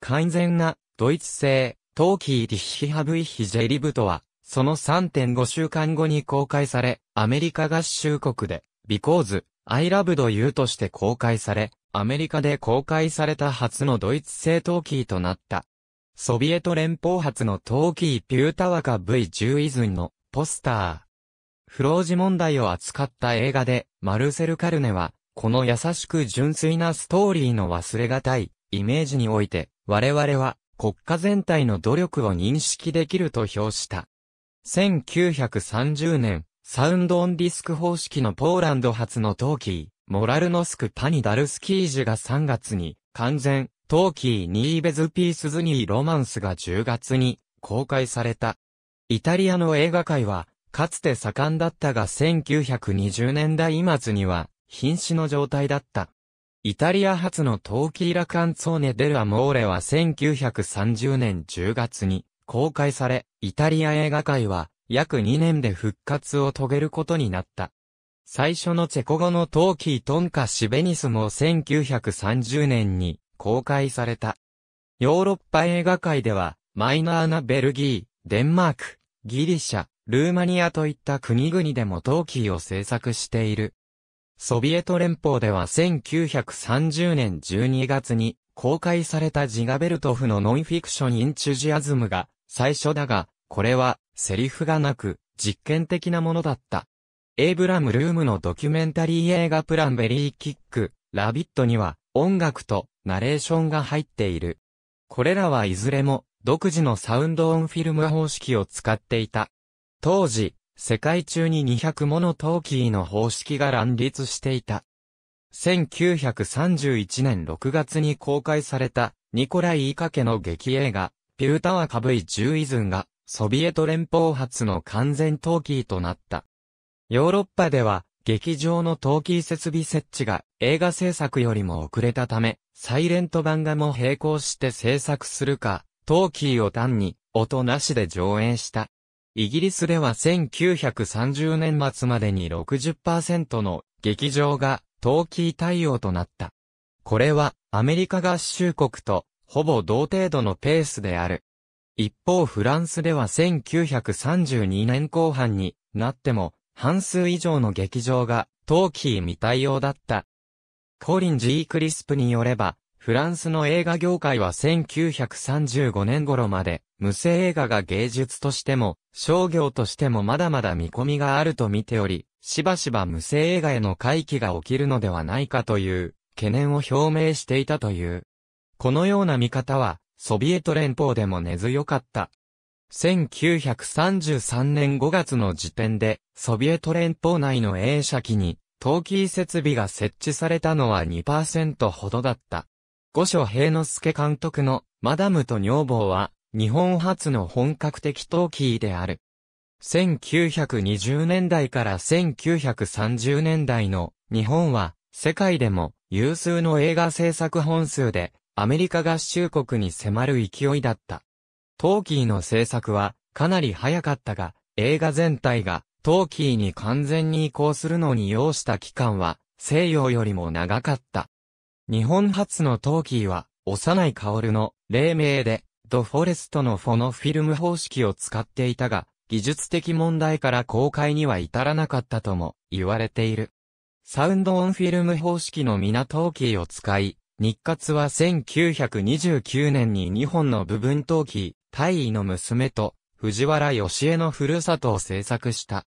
完全なドイツ製トーキー・ディヒハブイヒ・ジェリブトはその3.5週間後に公開され、アメリカ合衆国で、ビコーズ、I Love Do You として公開され、アメリカで公開された初のドイツ製トーキーとなった。ソビエト連邦発のトーキーピュータワカ V10 イズンのポスター。フロージ問題を扱った映画で、マルセル・カルネは、この優しく純粋なストーリーの忘れがたいイメージにおいて、我々は国家全体の努力を認識できると評した。1930年、サウンドオンディスク方式のポーランド発のトーキー、モラルノスク・パニダルスキージュが3月に完全、トーキー・ニーベズ・ピースズ・ニー・ロマンスが10月に公開された。イタリアの映画界は、かつて盛んだったが1920年代末には、瀕死の状態だった。イタリア初のトーキー・ラ・カンツォーネ・デル・アモーレは1930年10月に公開され、イタリア映画界は約2年で復活を遂げることになった。最初のチェコ語のトーキートンカシベニスも1930年に公開された。ヨーロッパ映画界では、マイナーなベルギー、デンマーク、ギリシャ、ルーマニアといった国々でもトーキーを制作している。ソビエト連邦では1930年12月に公開されたジガベルトフのノンフィクション・インチュジアズムが最初だが、これはセリフがなく、実験的なものだった。エイブラム・ルームのドキュメンタリー映画プランベリー・キック、ラビットには、音楽とナレーションが入っている。これらはいずれも、独自のサウンドオンフィルム方式を使っていた。当時、世界中に200ものトーキーの方式が乱立していた。1931年6月に公開された、ニコライ・イカケの劇映画、ピュータワ・カブイ・ジュイズンが、ソビエト連邦初の完全トーキーとなった。ヨーロッパでは、劇場のトーキー設備設置が映画制作よりも遅れたため、サイレント版画も並行して制作するか、トーキーを単に音なしで上演した。イギリスでは1930年末までに60%の劇場がトーキー対応となった。これはアメリカ合衆国とほぼ同程度のペースである。一方フランスでは1932年後半になっても、半数以上の劇場が、トーキー未対応だった。コリン・ジー・クリスプによれば、フランスの映画業界は1935年頃まで、無声映画が芸術としても、商業としてもまだまだ見込みがあると見ており、しばしば無声映画への回帰が起きるのではないかという、懸念を表明していたという。このような見方は、ソビエト連邦でも根強かった。1933年5月の時点で、ソビエト連邦内の映写機に、陶器設備が設置されたのは2%ほどだった。五所平之助監督の、マダムと女房は、日本初の本格的陶器である。1920年代から1930年代の日本は世界でも有数の映画制作本数でアメリカ合衆国に迫る勢いだった。トーキーの制作はかなり早かったが、映画全体がトーキーに完全に移行するのに要した期間は西洋よりも長かった。日本初のトーキーは幼い薫の黎明でドフォレストのフォのフィルム方式を使っていたが、技術的問題から公開には至らなかったとも言われている。サウンドオンフィルム方式のミナトーキーを使い、日活は1929年に日本の部分陶器、大尉の娘と、藤原義江のふるさとを制作した。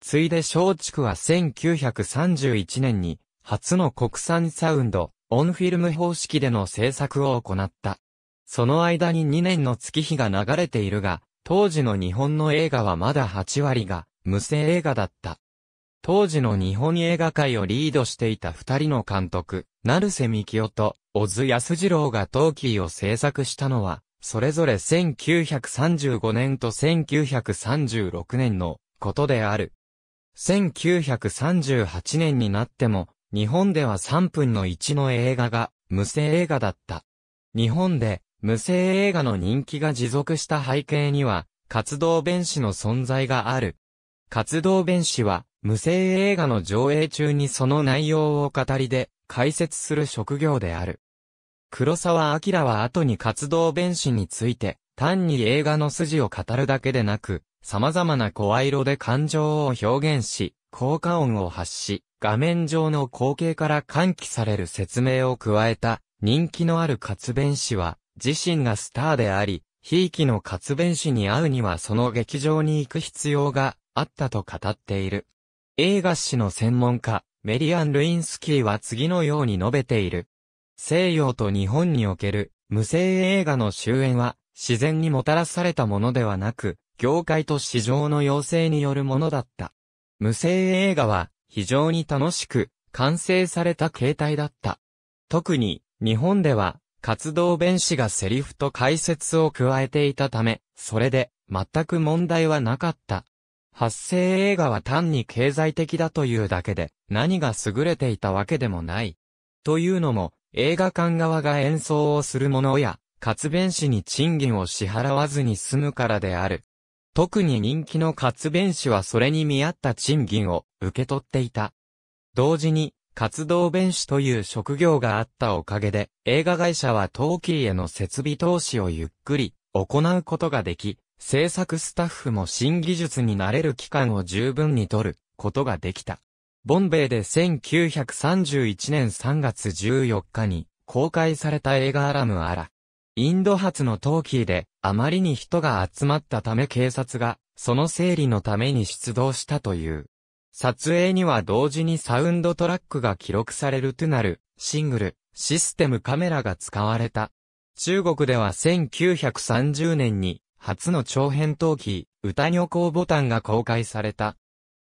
ついで松竹は1931年に、初の国産サウンド、オンフィルム方式での制作を行った。その間に2年の月日が流れているが、当時の日本の映画はまだ8割が、無声映画だった。当時の日本映画界をリードしていた二人の監督、成瀬幹夫と、小津安二郎がトーキーを制作したのは、それぞれ1935年と1936年のことである。1938年になっても、日本では3分の1の映画が無声映画だった。日本で無声映画の人気が持続した背景には、活動弁士の存在がある。活動弁士は、無声映画の上映中にその内容を語りで、解説する職業である。黒沢明は後に活動弁士について、単に映画の筋を語るだけでなく、様々な声色で感情を表現し、効果音を発し、画面上の光景から喚起される説明を加えた、人気のある活弁士は、自身がスターであり、ひいきの活弁士に会うにはその劇場に行く必要があったと語っている。映画史の専門家、メリアン・ルインスキーは次のように述べている。西洋と日本における無声映画の終焉は自然にもたらされたものではなく、業界と市場の要請によるものだった。無声映画は非常に楽しく完成された形態だった。特に日本では活動弁士がセリフと解説を加えていたため、それで全く問題はなかった。発生映画は単に経済的だというだけで、何が優れていたわけでもない。というのも、映画館側が演奏をするものや、活弁士に賃金を支払わずに済むからである。特に人気の活弁士はそれに見合った賃金を受け取っていた。同時に、活動弁士という職業があったおかげで、映画会社はトーキーへの設備投資をゆっくり行うことができ、制作スタッフも新技術に慣れる期間を十分に取ることができた。ボンベイで1931年3月14日に公開された映画アラムアラ。インド発のトーキーであまりに人が集まったため警察がその整理のために出動したという。撮影には同時にサウンドトラックが記録されるとなるシングル、システムカメラが使われた。中国では1930年に初の長編陶器、歌女工ボタンが公開された。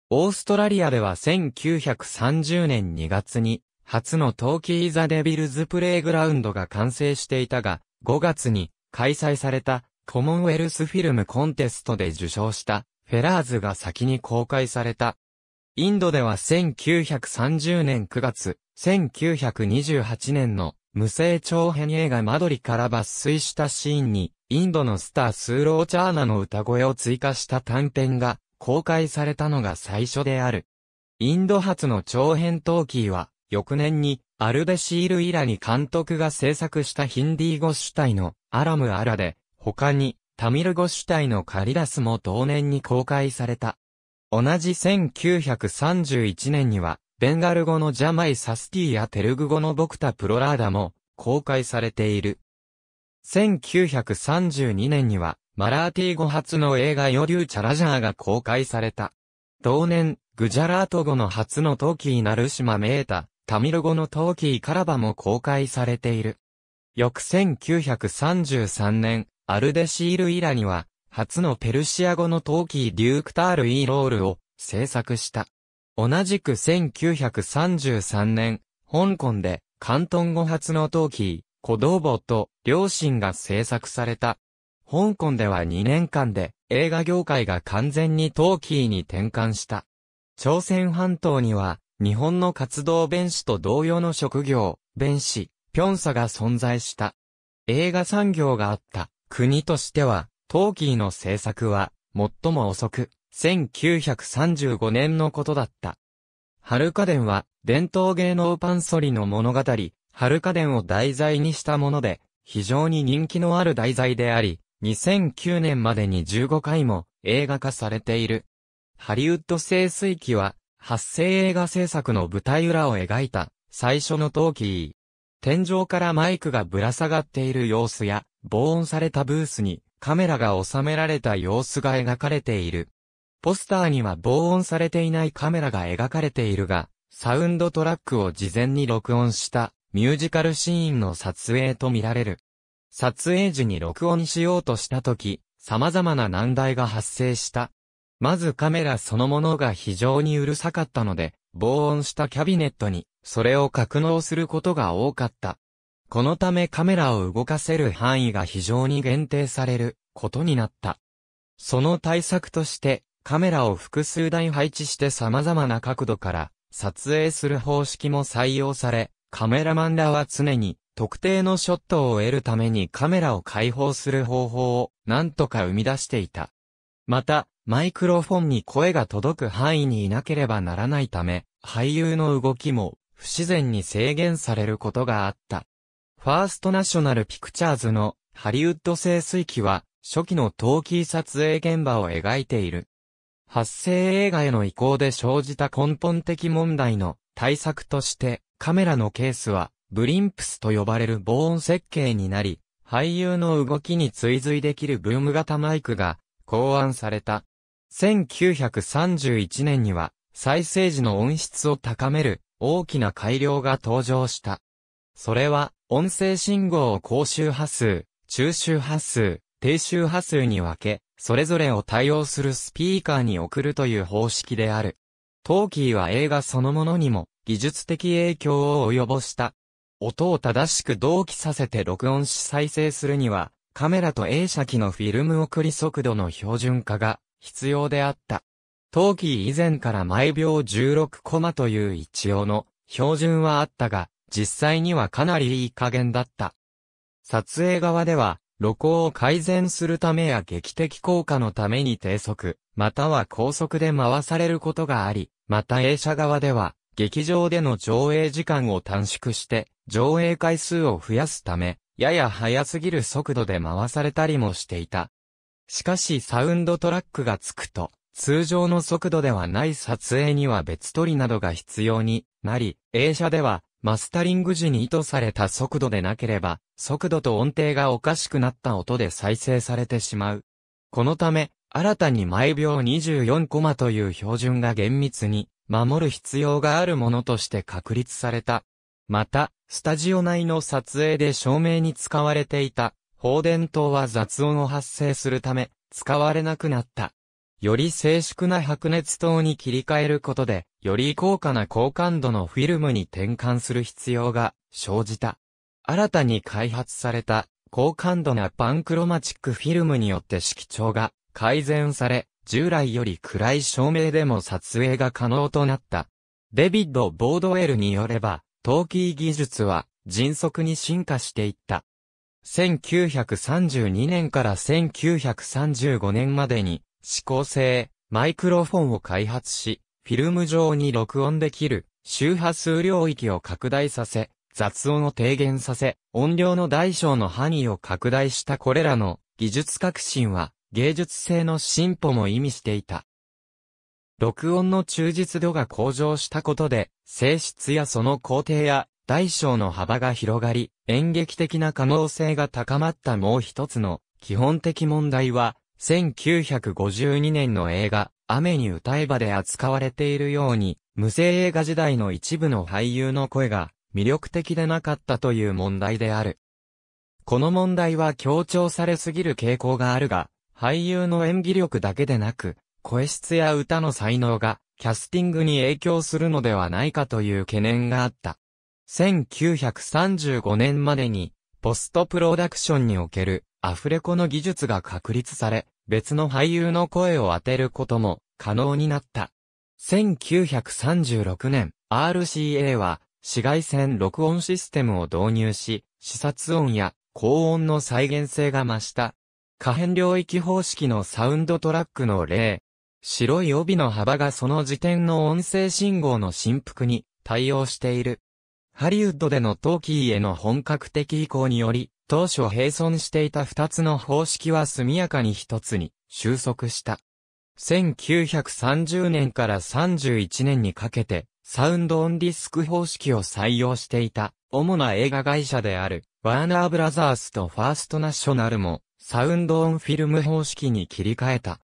オーストラリアでは1930年2月に、初の陶器イザデビルズプレイグラウンドが完成していたが、5月に開催されたコモンウェルスフィルムコンテストで受賞したフェラーズが先に公開された。インドでは1930年9月、1928年の無声長編映画マドリから抜粋したシーンにインドのスタースーローチャーナの歌声を追加した短編が公開されたのが最初である。インド発の長編トーキーは、翌年にアルベシール・イラに監督が制作したヒンディー語主体のアラム・アラで、他にタミル語主体のカリラスも同年に公開された。同じ1931年には、ベンガル語のジャマイ・サスティーやテルグ語のボクタ・プロラーダも公開されている。1932年には、マラーティー語初の映画余流チャラジャーが公開された。同年、グジャラート語の初のトーキーナルシマメータ、タミル語のトーキーカラバも公開されている。翌1933年、アルデシールイラには、初のペルシア語のトーキーデュークタール・イーロールを制作した。同じく1933年、香港で、広東語初のトーキー、子供と両親が制作された。香港では2年間で映画業界が完全にトーキーに転換した。朝鮮半島には日本の活動弁士と同様の職業、弁士、ピョンサが存在した。映画産業があった国としては、トーキーの制作は最も遅く、1935年のことだった。春家電は伝統芸能パンソリの物語、春家電を題材にしたもので、非常に人気のある題材であり、2009年までに15回も映画化されている。ハリウッド清水機は、発生映画制作の舞台裏を描いた最初のトーキー。天井からマイクがぶら下がっている様子や、防音されたブースにカメラが収められた様子が描かれている。ポスターには防音されていないカメラが描かれているが、サウンドトラックを事前に録音したミュージカルシーンの撮影とみられる。撮影時に録音しようとした時、様々な難題が発生した。まずカメラそのものが非常にうるさかったので、防音したキャビネットに、それを格納することが多かった。このためカメラを動かせる範囲が非常に限定されることになった。その対策として、カメラを複数台配置して様々な角度から撮影する方式も採用され、カメラマンらは常に特定のショットを得るためにカメラを解放する方法を何とか生み出していた。また、マイクロフォンに声が届く範囲にいなければならないため、俳優の動きも不自然に制限されることがあった。ファーストナショナルピクチャーズのハリウッド製水機は初期の陶器撮影現場を描いている。発生映画への移行で生じた根本的問題の対策としてカメラのケースは、ブリンプスと呼ばれる防音設計になり、俳優の動きに追随できるブーム型マイクが考案された。1931年には、再生時の音質を高める大きな改良が登場した。それは、音声信号を高周波数、中周波数、低周波数に分け、それぞれを対応するスピーカーに送るという方式である。トーキーは映画そのものにも技術的影響を及ぼした。音を正しく同期させて録音し再生するには、カメラと映写機のフィルム送り速度の標準化が必要であった。当期以前から毎秒16コマという一応の標準はあったが、実際にはかなりいい加減だった。撮影側では、録音を改善するためや劇的効果のために低速、または高速で回されることがあり、また映写側では、劇場での上映時間を短縮して、上映回数を増やすため、やや早すぎる速度で回されたりもしていた。しかしサウンドトラックがつくと、通常の速度ではない撮影には別撮りなどが必要になり、映写ではマスタリング時に意図された速度でなければ、速度と音程がおかしくなった音で再生されてしまう。このため、新たに毎秒24コマという標準が厳密に守る必要があるものとして確立された。また、スタジオ内の撮影で照明に使われていた、放電灯は雑音を発生するため、使われなくなった。より静粛な白熱灯に切り替えることで、より高価な高感度のフィルムに転換する必要が生じた。新たに開発された高感度なパンクロマチックフィルムによって色調が改善され、従来より暗い照明でも撮影が可能となった。デビッド・ボードウェルによれば、陶器技術は迅速に進化していった。1932年から1935年までに、指向性、マイクロフォンを開発し、フィルム上に録音できる周波数領域を拡大させ、雑音を低減させ、音量の大小の範囲を拡大したこれらの技術革新は、芸術性の進歩も意味していた。録音の忠実度が向上したことで、性質やその工程や大小の幅が広がり、演劇的な可能性が高まったもう一つの基本的問題は、1952年の映画、雨に歌えばで扱われているように、無声映画時代の一部の俳優の声が魅力的でなかったという問題である。この問題は強調されすぎる傾向があるが、俳優の演技力だけでなく、声質や歌の才能が、キャスティングに影響するのではないかという懸念があった。1935年までに、ポストプロダクションにおけるアフレコの技術が確立され、別の俳優の声を当てることも可能になった。1936年、RCA は紫外線録音システムを導入し、視察音や高音の再現性が増した可変領域方式のサウンドトラックの例。白い帯の幅がその時点の音声信号の振幅に対応している。ハリウッドでのトーキーへの本格的移行により、当初並存していた二つの方式は速やかに一つに収束した。1930年から31年にかけて、サウンドオンディスク方式を採用していた、主な映画会社である、ワーナーブラザースとファーストナショナルも、サウンドオンフィルム方式に切り替えた。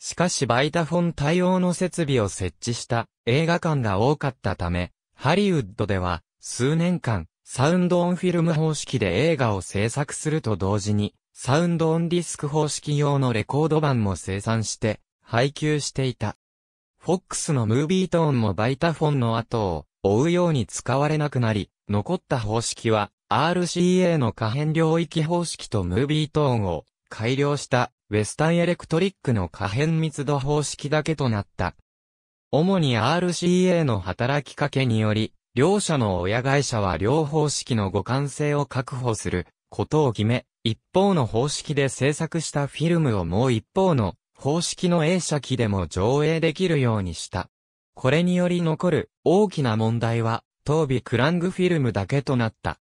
しかしバイタフォン対応の設備を設置した映画館が多かったため、ハリウッドでは数年間サウンドオンフィルム方式で映画を制作すると同時に、サウンドオンディスク方式用のレコード版も生産して配給していた。フォックスのムービートーンもバイタフォンの後を追うように使われなくなり、残った方式は RCA の可変領域方式とムービートーンを改良したウェスタンエレクトリックの可変密度方式だけとなった。主に RCA の働きかけにより、両社の親会社は両方式の互換性を確保することを決め、一方の方式で制作したフィルムをもう一方の方式の A 社機でも上映できるようにした。これにより残る大きな問題は、当備クラングフィルムだけとなった。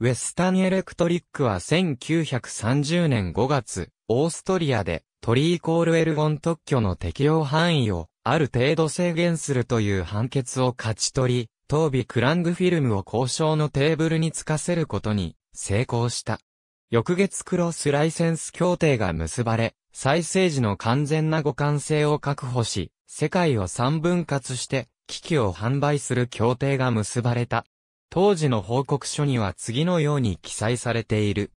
ウェスタンエレクトリックは1930年5月、オーストリアでトリーコールエルゴン特許の適用範囲をある程度制限するという判決を勝ち取り、当備クラングフィルムを交渉のテーブルにつかせることに成功した。翌月クロスライセンス協定が結ばれ、再生時の完全な互換性を確保し、世界を三分割して、機器を販売する協定が結ばれた。当時の報告書には次のように記載されている。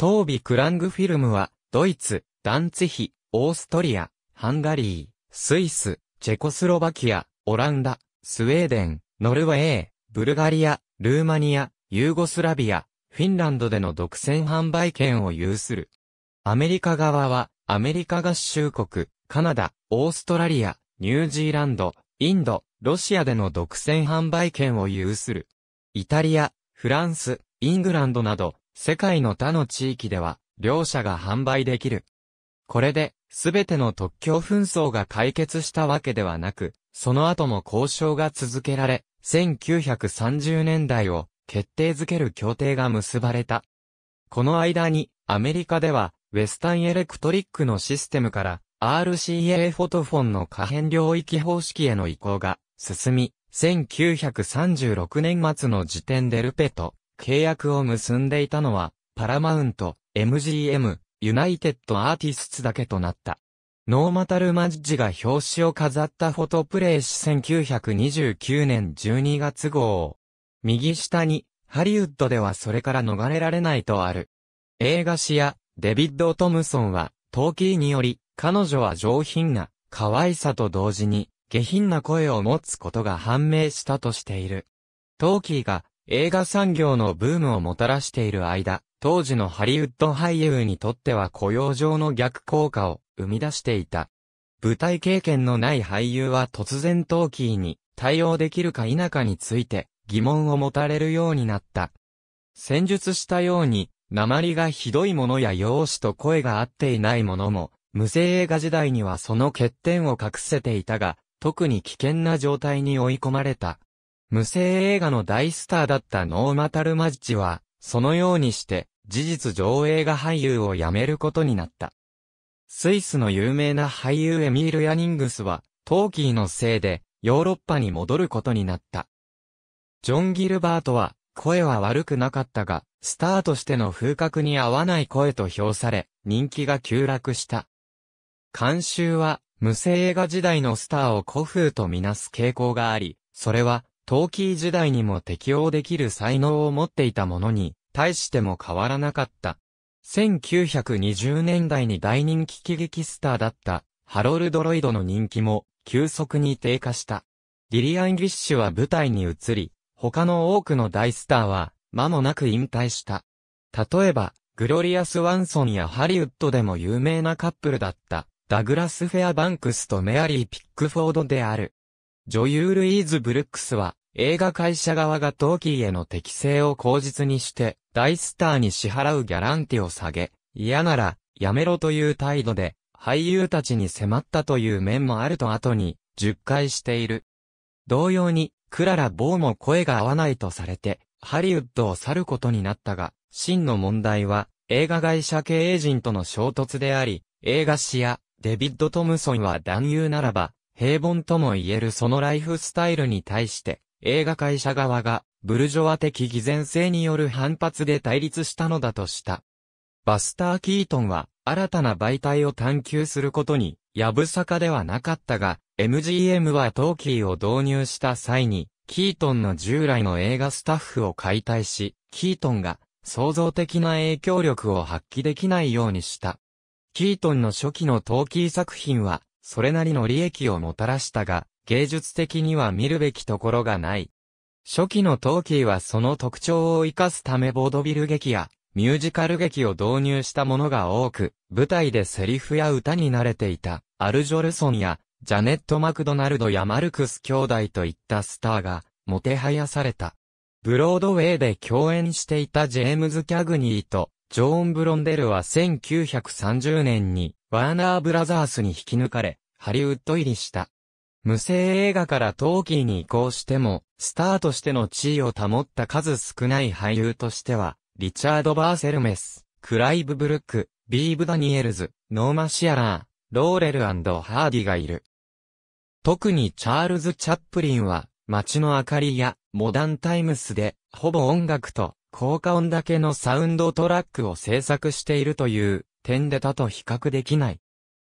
東美クラングフィルムは、ドイツ、ダンツヒ、オーストリア、ハンガリー、スイス、チェコスロバキア、オランダ、スウェーデン、ノルウェー、ブルガリア、ルーマニア、ユーゴスラビア、フィンランドでの独占販売権を有する。アメリカ側は、アメリカ合衆国、カナダ、オーストラリア、ニュージーランド、インド、ロシアでの独占販売権を有する。イタリア、フランス、イングランドなど、世界の他の地域では、両社が販売できる。これで、すべての特許紛争が解決したわけではなく、その後も交渉が続けられ、1930年代を決定づける協定が結ばれた。この間に、アメリカでは、ウェスタンエレクトリックのシステムから、RCA フォトフォンの可変領域方式への移行が進み、1936年末の時点でルペと契約を結んでいたのは、パラマウント、MGM、ユナイテッドアーティスツだけとなった。ノーマタルマッジが表紙を飾ったフォトプレイ誌1929年12月号右下に、ハリウッドではそれから逃れられないとある。映画誌や、デビッド・トムソンは、トーキーにより、彼女は上品な、可愛さと同時に、下品な声を持つことが判明したとしている。トーキーが映画産業のブームをもたらしている間、当時のハリウッド俳優にとっては雇用上の逆効果を生み出していた。舞台経験のない俳優は突然トーキーに対応できるか否かについて疑問を持たれるようになった。戦術したように、鉛がひどいものや容姿と声が合っていないものも、無声映画時代にはその欠点を隠せていたが、特に危険な状態に追い込まれた。無声映画の大スターだったノーマタルマッチは、そのようにして、事実上映画俳優を辞めることになった。スイスの有名な俳優エミール・ヤニングスは、トーキーのせいで、ヨーロッパに戻ることになった。ジョン・ギルバートは、声は悪くなかったが、スターとしての風格に合わない声と評され、人気が急落した。監修は、無声映画時代のスターを古風とみなす傾向があり、それは、トーキー時代にも適応できる才能を持っていたものに、対しても変わらなかった。1920年代に大人気喜劇スターだった、ハロルド・ロイドの人気も、急速に低下した。リリアン・ギッシュは舞台に移り、他の多くの大スターは、間もなく引退した。例えば、グロリアス・ワンソンやハリウッドでも有名なカップルだった、ダグラス・フェアバンクスとメアリー・ピックフォードである。女優ルイーズ・ブルックスは、映画会社側がトーキーへの適性を口実にして、大スターに支払うギャランティを下げ、嫌なら、やめろという態度で、俳優たちに迫ったという面もあると後に、10回している。同様に、クララ・ボーも声が合わないとされて、ハリウッドを去ることになったが、真の問題は、映画会社経営陣との衝突であり、映画誌やデビッド・トムソンは男優ならば、平凡とも言えるそのライフスタイルに対して、映画会社側が、ブルジョア的偽善性による反発で対立したのだとした。バスター・キートンは、新たな媒体を探求することに、やぶさかではなかったが、MGM はトーキーを導入した際に、キートンの従来の映画スタッフを解体し、キートンが創造的な影響力を発揮できないようにした。キートンの初期のトーキー作品は、それなりの利益をもたらしたが、芸術的には見るべきところがない。初期のトーキーはその特徴を生かすためボードビル劇や、ミュージカル劇を導入したものが多く、舞台でセリフや歌に慣れていた、アルジョルソンや、ジャネット・マクドナルドやマルクス兄弟といったスターが、もてはやされた。ブロードウェイで共演していたジェームズ・キャグニーと、ジョーン・ブロンデルは1930年にワーナーブラザースに引き抜かれ、ハリウッド入りした。無声映画からトーキーに移行しても、スターとしての地位を保った数少ない俳優としては、リチャード・バーセルメス、クライブ・ブルック、ビーブ・ダニエルズ、ノーマ・シアラー、ローレルハーディがいる。特にチャールズ・チャップリンは、街の明かりや、モダンタイムスで、ほぼ音楽と効果音だけのサウンドトラックを制作しているという点で他と比較できない。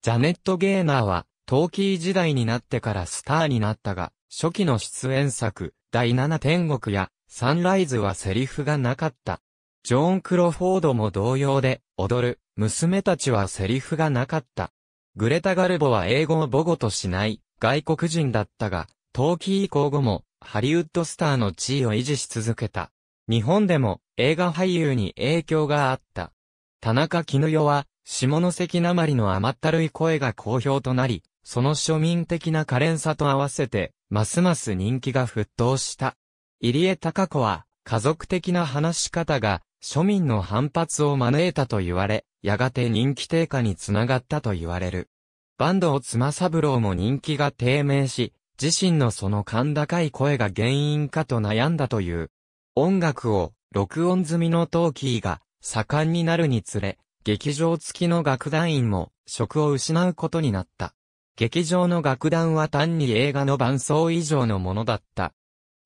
ジャネット・ゲーナーは、トーキー時代になってからスターになったが、初期の出演作、第7天国や、サンライズはセリフがなかった。ジョーン・クロフォードも同様で、踊る、娘たちはセリフがなかった。グレタ・ガルボは英語を母語としない、外国人だったが、トーキー以降後も、ハリウッドスターの地位を維持し続けた。日本でも映画俳優に影響があった。田中絹代は、下関なまりの甘ったるい声が好評となり、その庶民的な可憐さと合わせて、ますます人気が沸騰した。入江隆子は、家族的な話し方が、庶民の反発を招いたと言われ、やがて人気低下につながったと言われる。バンドを妻三郎も人気が低迷し、自身のその感高い声が原因かと悩んだという、音楽を録音済みのトーキーが盛んになるにつれ、劇場付きの楽団員も職を失うことになった。劇場の楽団は単に映画の伴奏以上のものだった。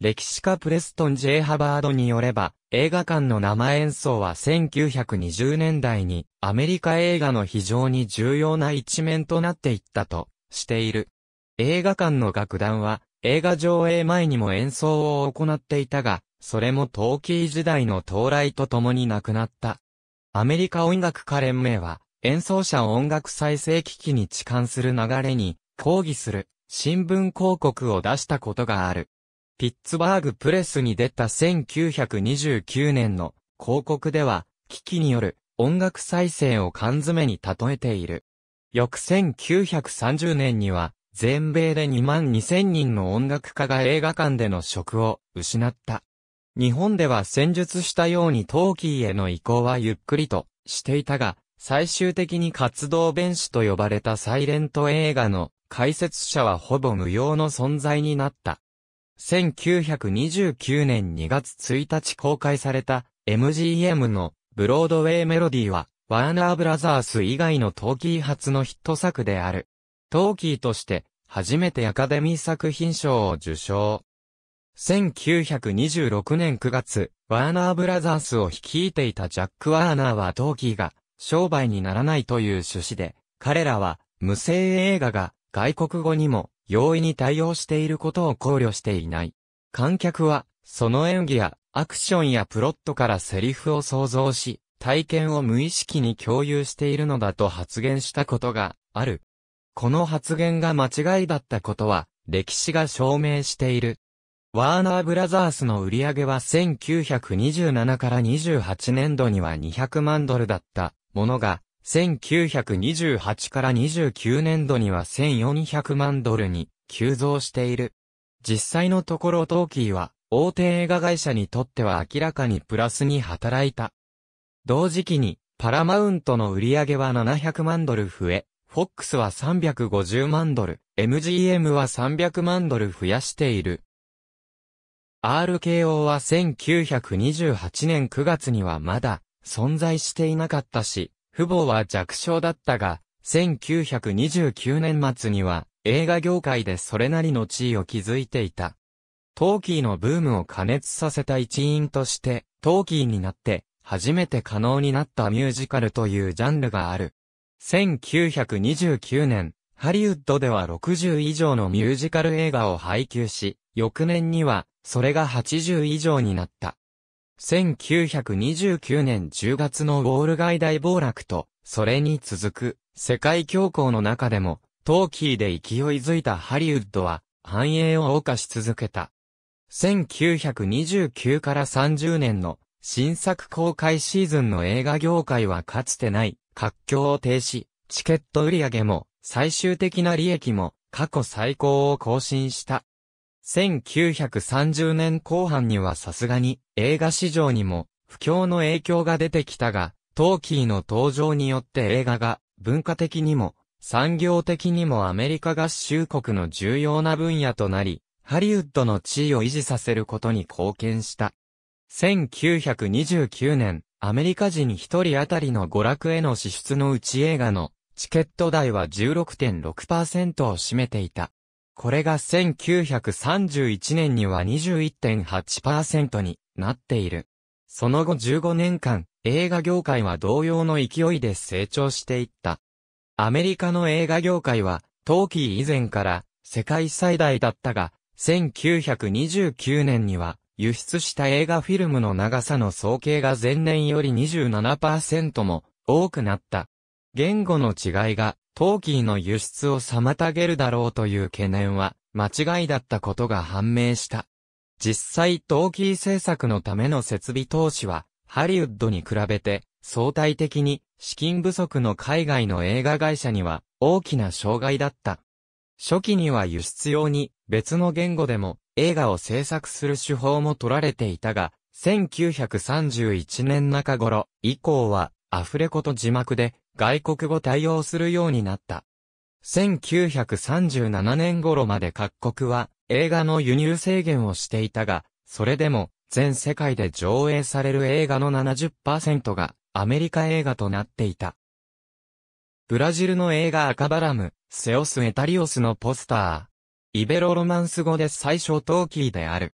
歴史家プレストン・ J・ ハバードによれば、映画館の生演奏は1920年代にアメリカ映画の非常に重要な一面となっていったとしている。映画館の楽団は映画上映前にも演奏を行っていたが、それも陶器時代の到来とともに亡くなった。アメリカ音楽家連盟は、演奏者音楽再生機器に置換する流れに抗議する新聞広告を出したことがある。ピッツバーグプレスに出た1929年の広告では機器による音楽再生を缶詰に例えている。翌1930年には全米で2万2000人の音楽家が映画館での職を失った。日本では戦術したようにトーキーへの移行はゆっくりとしていたが、最終的に活動弁士と呼ばれたサイレント映画の解説者はほぼ無用の存在になった。1929年2月1日公開された MGM のブロードウェイメロディーはワーナーブラザース以外のトーキー初のヒット作である。トーキーとして初めてアカデミー作品賞を受賞。1926年9月、ワーナーブラザースを率いていたジャック・ワーナーは同期が商売にならないという趣旨で、彼らは無声映画が外国語にも容易に対応していることを考慮していない。観客はその演技やアクションやプロットからセリフを想像し、体験を無意識に共有しているのだと発言したことがある。この発言が間違いだったことは歴史が証明している。ワーナーブラザースの売り上げは1927から28年度には200万ドルだったものが、1928から29年度には1400万ドルに急増している。実際のところトーキーは大手映画会社にとっては明らかにプラスに働いた。同時期にパラマウントの売り上げは700万ドル増え、フォックスは350万ドル、MGM は300万ドル増やしている。RKO は1928年9月にはまだ存在していなかったし、父母は弱小だったが、1929年末には映画業界でそれなりの地位を築いていた。トーキーのブームを加熱させた一員として、トーキーになって初めて可能になったミュージカルというジャンルがある。1929年、ハリウッドでは60以上のミュージカル映画を配給し、翌年にはそれが80以上になった。1929年10月のウォール街大暴落と、それに続く世界恐慌の中でも、トーキーで勢いづいたハリウッドは繁栄を謳歌し続けた。1929から30年の新作公開シーズンの映画業界はかつてない活況を停止、チケット売り上げも最終的な利益も過去最高を更新した。1930年後半にはさすがに映画市場にも不況の影響が出てきたが、トーキーの登場によって映画が文化的にも産業的にもアメリカ合衆国の重要な分野となり、ハリウッドの地位を維持させることに貢献した。1929年、アメリカ人一人当たりの娯楽への支出のうち映画のチケット代は16.6%を占めていた。これが1931年には21.8%になっている。その後15年間、映画業界は同様の勢いで成長していった。アメリカの映画業界は、冬季以前から世界最大だったが、1929年には、輸出した映画フィルムの長さの総計が前年より27%も多くなった。言語の違いが陶器の輸出を妨げるだろうという懸念は、間違いだったことが判明した。実際陶器製作のための設備投資は、ハリウッドに比べて、相対的に資金不足の海外の映画会社には大きな障害だった。初期には輸出用に別の言語でも映画を制作する手法も取られていたが、1931年中頃以降はアフレコと字幕で外国語対応するようになった。1937年頃まで各国は映画の輸入制限をしていたが、それでも全世界で上映される映画の70%がアメリカ映画となっていた。ブラジルの映画赤バラム、セオス・エタリオスのポスター。イベロロマンス語で最初トーキーである。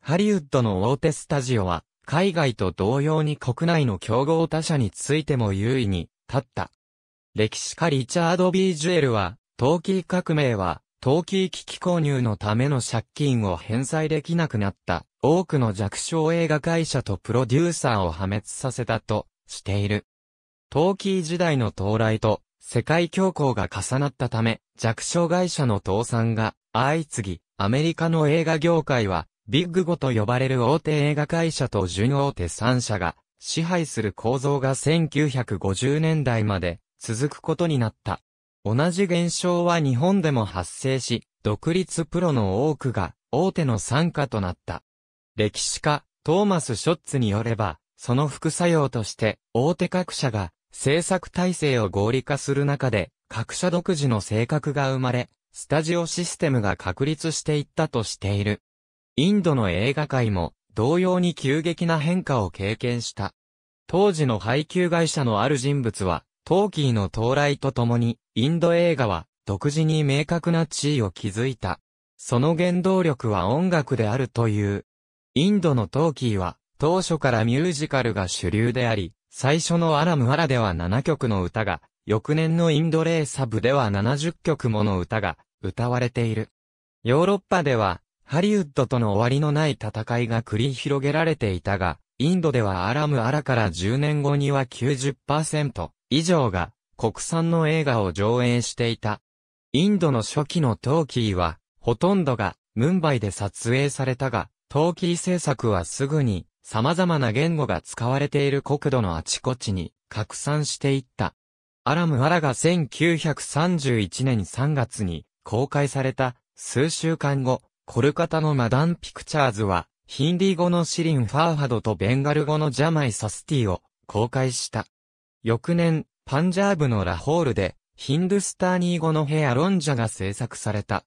ハリウッドの大手スタジオは、海外と同様に国内の競合他社についても優位に立った。歴史家リチャード・ビージュエルは、陶器革命は、陶器機器購入のための借金を返済できなくなった、多くの弱小映画会社とプロデューサーを破滅させたと、している。陶器時代の到来と、世界恐慌が重なったため、弱小会社の倒産が、相次ぎ、アメリカの映画業界は、ビッグ5と呼ばれる大手映画会社と順大手3社が、支配する構造が1950年代まで続くことになった。同じ現象は日本でも発生し、独立プロの多くが大手の参加となった。歴史家、トーマス・ショッツによれば、その副作用として大手各社が制作体制を合理化する中で、各社独自の性格が生まれ、スタジオシステムが確立していったとしている。インドの映画界も同様に急激な変化を経験した。当時の配給会社のある人物は、トーキーの到来とともに、インド映画は独自に明確な地位を築いた。その原動力は音楽であるという。インドのトーキーは、当初からミュージカルが主流であり、最初のアラムアラでは7曲の歌が、翌年のインドレーサブでは70曲もの歌が歌われている。ヨーロッパではハリウッドとの終わりのない戦いが繰り広げられていたが、インドではアラムアラから10年後には90%以上が国産の映画を上映していた。インドの初期のトーキーは、ほとんどがムンバイで撮影されたが、トーキー制作はすぐに様々な言語が使われている国土のあちこちに拡散していった。アラムアラが1931年3月に公開された数週間後、コルカタのマダンピクチャーズは、ヒンディー語のシリン・ファーハドとベンガル語のジャマイ・サスティを公開した。翌年、パンジャーブのラホールで、ヒンドゥスターニー語のヘアロンジャが制作された。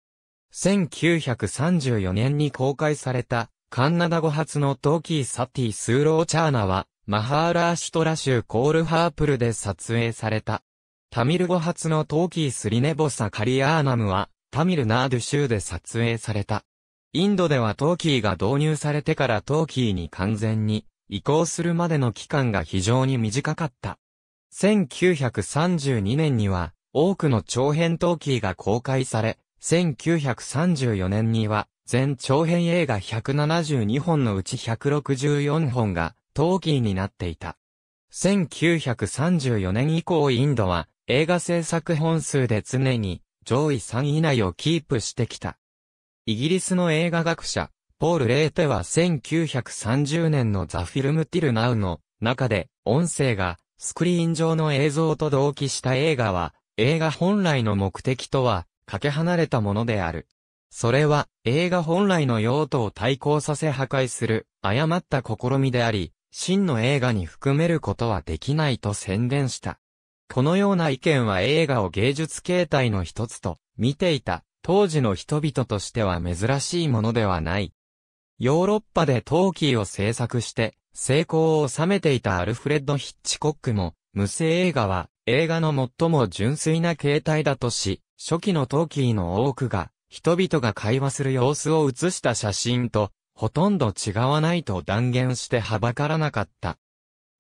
1934年に公開された、カンナダ語発のトーキー・サティ・スーロー・チャーナは、マハーラーシュトラ州コールハープルで撮影された。タミル語発のトーキー・スリネボサ・カリアーナムは、タミルナード州で撮影された。インドではトーキーが導入されてからトーキーに完全に移行するまでの期間が非常に短かった。1932年には多くの長編トーキーが公開され、1934年には全長編映画172本のうち164本がトーキーになっていた。1934年以降インドは映画制作本数で常に上位3位以内をキープしてきた。イギリスの映画学者、ポール・レーテは1930年のザ・フィルム・ティル・ナウの中で、音声がスクリーン上の映像と同期した映画は、映画本来の目的とは、かけ離れたものである。それは、映画本来の用途を対抗させ破壊する、誤った試みであり、真の映画に含めることはできないと宣伝した。このような意見は映画を芸術形態の一つと見ていた当時の人々としては珍しいものではない。ヨーロッパでトーキーを制作して成功を収めていたアルフレッド・ヒッチコックも無声映画は映画の最も純粋な形態だとし、初期のトーキーの多くが人々が会話する様子を写した写真とほとんど違わないと断言してはばからなかった。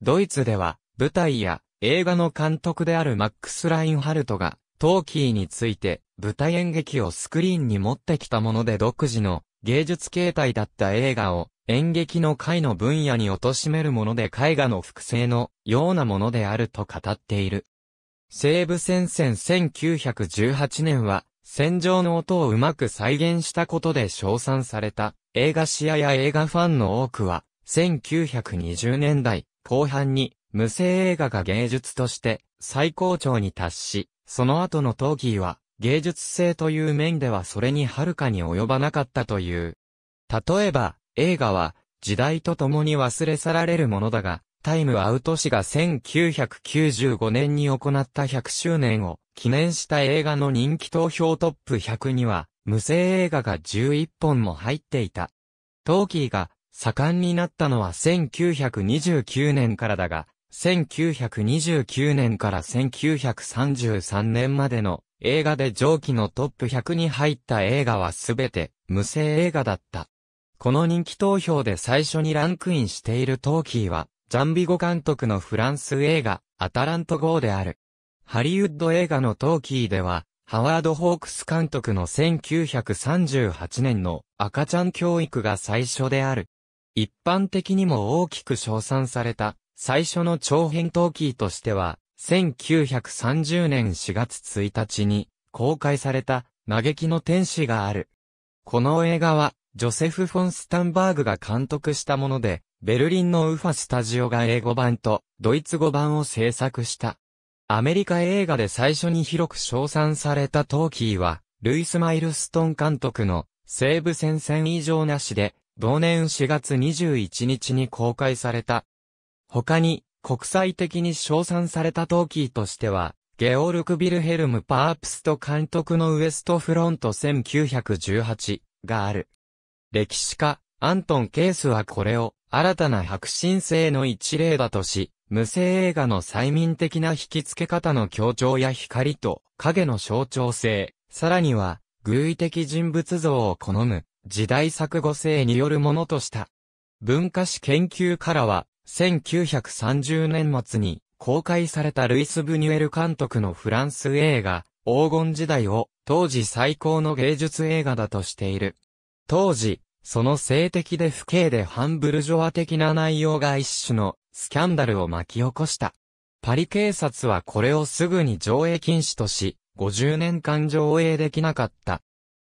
ドイツでは舞台や映画の監督であるマックス・ラインハルトが、トーキーについて、舞台演劇をスクリーンに持ってきたもので独自の芸術形態だった映画を演劇の回の分野に貶めるもので絵画の複製のようなものであると語っている。西部戦線1918年は戦場の音をうまく再現したことで称賛された映画視野や映画ファンの多くは1920年代後半に無声映画が芸術として最高潮に達し、その後のトーキーは芸術性という面ではそれにはるかに及ばなかったという。例えば、映画は時代とともに忘れ去られるものだが、タイムアウト氏が1995年に行った100周年を記念した映画の人気投票トップ100には、無声映画が11本も入っていた。トーキーが盛んになったのは1929年からだが、1929年から1933年までの映画で上記のトップ100に入った映画はすべて無声映画だった。この人気投票で最初にランクインしているトーキーは、ジャンビゴ監督のフランス映画、アタラント号である。ハリウッド映画のトーキーでは、ハワード・ホークス監督の1938年の赤ちゃん教育が最初である。一般的にも大きく称賛された最初の長編トーキーとしては、1930年4月1日に公開された嘆きの天使がある。この映画は、ジョセフ・フォン・スタンバーグが監督したもので、ベルリンのウファスタジオが英語版とドイツ語版を制作した。アメリカ映画で最初に広く称賛されたトーキーは、ルイス・マイルストン監督の西部戦線以上なしで、同年4月21日に公開された他に、国際的に称賛されたトーキーとしては、ゲオルク・ビルヘルム・パープスト監督のウエストフロント1918がある。歴史家、アントン・ケースはこれを新たな白新性の一例だとし、無声映画の催眠的な引き付け方の強調や光と影の象徴性、さらには、偶意的人物像を好む時代錯誤性によるものとした。文化史研究からは、1930年末に公開されたルイス・ブニュエル監督のフランス映画、黄金時代を当時最高の芸術映画だとしている。当時、その性的で不敬でハンブルジョア的な内容が一種のスキャンダルを巻き起こした。パリ警察はこれをすぐに上映禁止とし、50年間上映できなかった。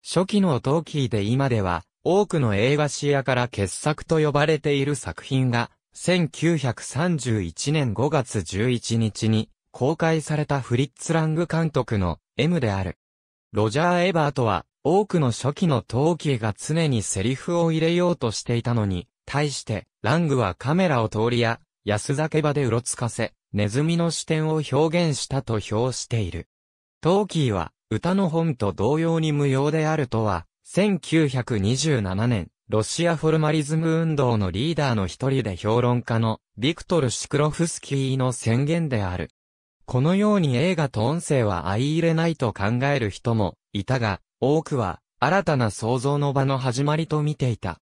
初期のトーキーで今では、多くの映画視野から傑作と呼ばれている作品が1931年5月11日に公開されたフリッツ・ラング監督の M である。ロジャー・エバートは多くの初期のトーキーが常にセリフを入れようとしていたのに、対してラングはカメラを通りや安酒場でうろつかせ、ネズミの視点を表現したと評している。トーキーは歌の本と同様に無用であるとは1927年ロシアフォルマリズム運動のリーダーの一人で評論家のビクトル・シクロフスキーの宣言である。このように映画と音声は相入れないと考える人もいたが、多くは新たな創造の場の始まりと見ていた。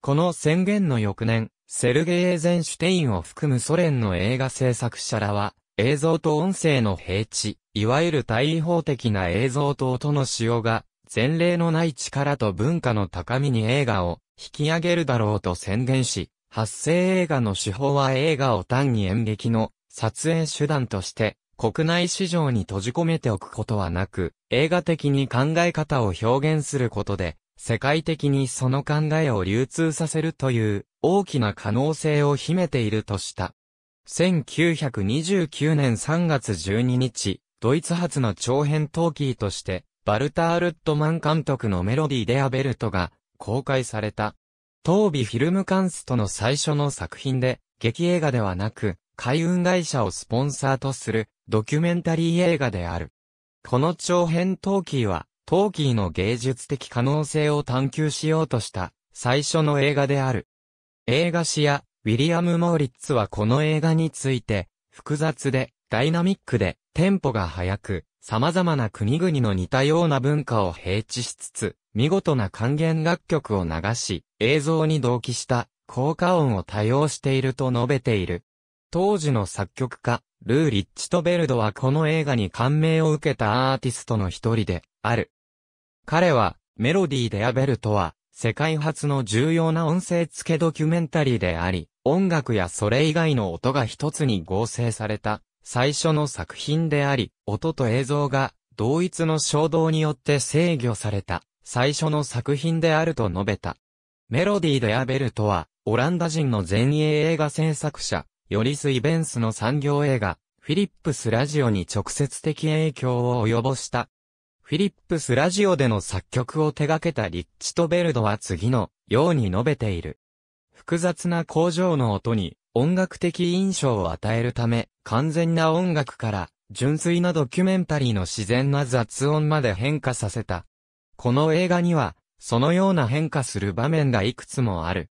この宣言の翌年、セルゲイ・エーゼンシュテインを含むソ連の映画制作者らは、映像と音声の平地、いわゆる対位法的な映像と音の使用が前例のない力と文化の高みに映画を引き上げるだろうと宣言し、発声映画の手法は映画を単に演劇の撮影手段として国内市場に閉じ込めておくことはなく、映画的に考え方を表現することで、世界的にその考えを流通させるという大きな可能性を秘めているとした。1929年3月12日、ドイツ発の長編トーキーとして、バルター・ルットマン監督のメロディーでアベルトが公開された。当日フィルムカンストの最初の作品で、劇映画ではなく、海運会社をスポンサーとするドキュメンタリー映画である。この長編トーキーは、トーキーの芸術的可能性を探求しようとした最初の映画である。映画史やウィリアム・モーリッツはこの映画について複雑でダイナミックでテンポが速く様々な国々の似たような文化を併地しつつ、見事な還元楽曲を流し、映像に同期した効果音を多用していると述べている。当時の作曲家、ルーリッチとベルドはこの映画に感銘を受けたアーティストの一人である。彼は、メロディーでアベルトは、世界初の重要な音声付けドキュメンタリーであり、音楽やそれ以外の音が一つに合成された最初の作品であり、音と映像が同一の衝動によって制御された最初の作品であると述べた。メロディー・デ・アベルとは、オランダ人の前衛映画制作者、ヨリス・イベンスの産業映画、フィリップス・ラジオに直接的影響を及ぼした。フィリップス・ラジオでの作曲を手掛けたリッチとベルドは次のように述べている。複雑な工場の音に音楽的印象を与えるため、完全な音楽から、純粋なドキュメンタリーの自然な雑音まで変化させた。この映画には、そのような変化する場面がいくつもある。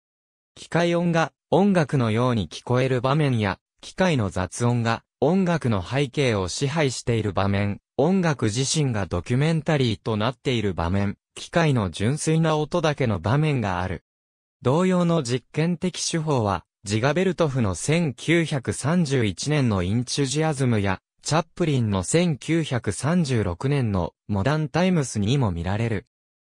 機械音が音楽のように聞こえる場面や、機械の雑音が音楽の背景を支配している場面、音楽自身がドキュメンタリーとなっている場面、機械の純粋な音だけの場面がある。同様の実験的手法は、ジガベルトフの1931年のインチュジアズムや、チャップリンの1936年のモダンタイムスにも見られる。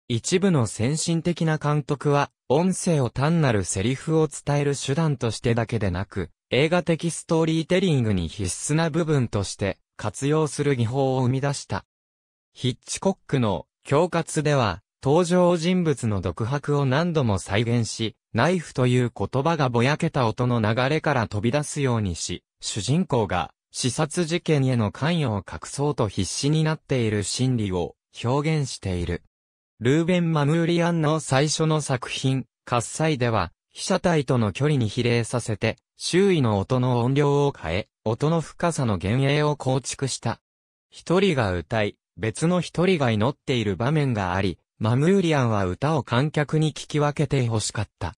一部の先進的な監督は、音声を単なるセリフを伝える手段としてだけでなく、映画的ストーリーテリングに必須な部分として活用する技法を生み出した。ヒッチコックの恐喝では、登場人物の独白を何度も再現し、ナイフという言葉がぼやけた音の流れから飛び出すようにし、主人公が、視察事件への関与を隠そうと必死になっている心理を表現している。ルーベン・マムーリアンの最初の作品、喝采では、被写体との距離に比例させて、周囲の音の音量を変え、音の深さの幻影を構築した。一人が歌い、別の一人が祈っている場面があり、マムーリアンは歌を観客に聞き分けて欲しかった。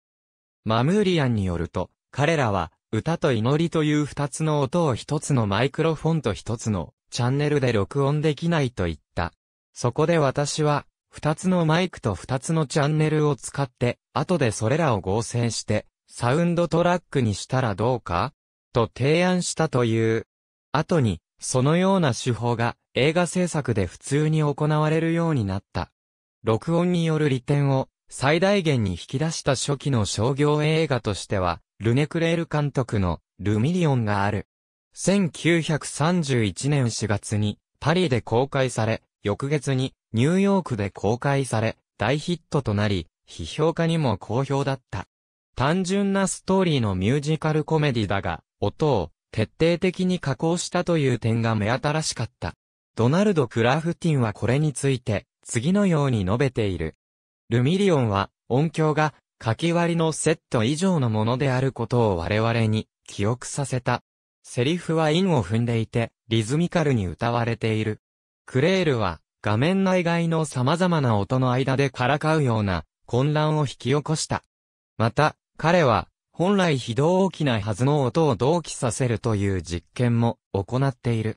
マムーリアンによると、彼らは、歌と祈りという二つの音を一つのマイクロフォンと一つのチャンネルで録音できないと言った。そこで私は、二つのマイクと二つのチャンネルを使って、後でそれらを合成して、サウンドトラックにしたらどうかと提案したという。後に、そのような手法が映画制作で普通に行われるようになった。録音による利点を最大限に引き出した初期の商業映画としては、ルネクレール監督のルミリオンがある。1931年4月にパリで公開され、翌月にニューヨークで公開され、大ヒットとなり、批評家にも好評だった。単純なストーリーのミュージカルコメディだが、音を徹底的に加工したという点が目新しかった。ドナルド・クラフティンはこれについて、次のように述べている。ルミリオンは音響が書き割りのセット以上のものであることを我々に記憶させた。セリフは韻を踏んでいて、リズミカルに歌われている。クレールは画面内外の様々な音の間でからかうような混乱を引き起こした。また、彼は本来非同期なはずの音を同期させるという実験も行っている。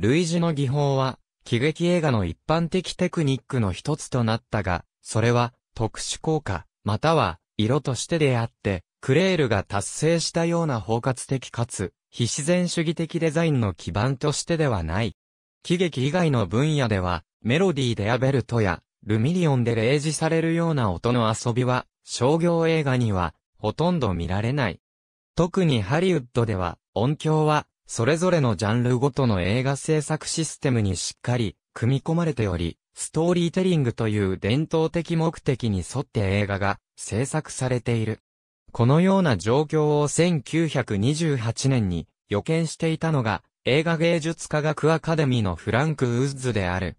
類似の技法は喜劇映画の一般的テクニックの一つとなったが、それは特殊効果、または色としてであって、クレールが達成したような包括的かつ、非自然主義的デザインの基盤としてではない。喜劇以外の分野では、メロディーでアベルトや、ルミリオンで例示されるような音の遊びは、商業映画には、ほとんど見られない。特にハリウッドでは、音響は、それぞれのジャンルごとの映画制作システムにしっかり組み込まれており、ストーリーテリングという伝統的目的に沿って映画が制作されている。このような状況を1928年に予見していたのが映画芸術科学アカデミーのフランク・ウッズである。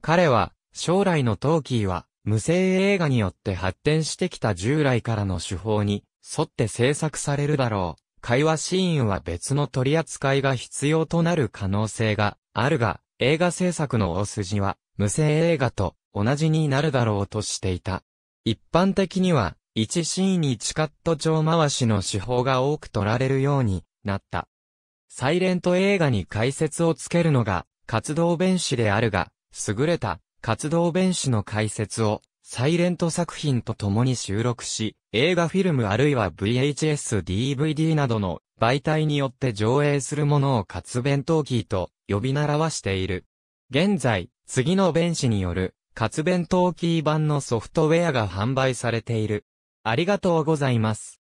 彼は将来のトーキーは無声映画によって発展してきた従来からの手法に沿って制作されるだろう会話シーンは別の取り扱いが必要となる可能性があるが、映画制作の大筋は、無声映画と同じになるだろうとしていた。一般的には、1シーンにチカット帳回しの手法が多く取られるようになった。サイレント映画に解説をつけるのが活動弁士であるが、優れた活動弁士の解説をサイレント作品と共に収録し、映画フィルムあるいは VHS、DVD などの媒体によって上映するものを活弁当キーと呼び習わしている。現在、次の弁士による活弁当キー版のソフトウェアが販売されている。ありがとうございます。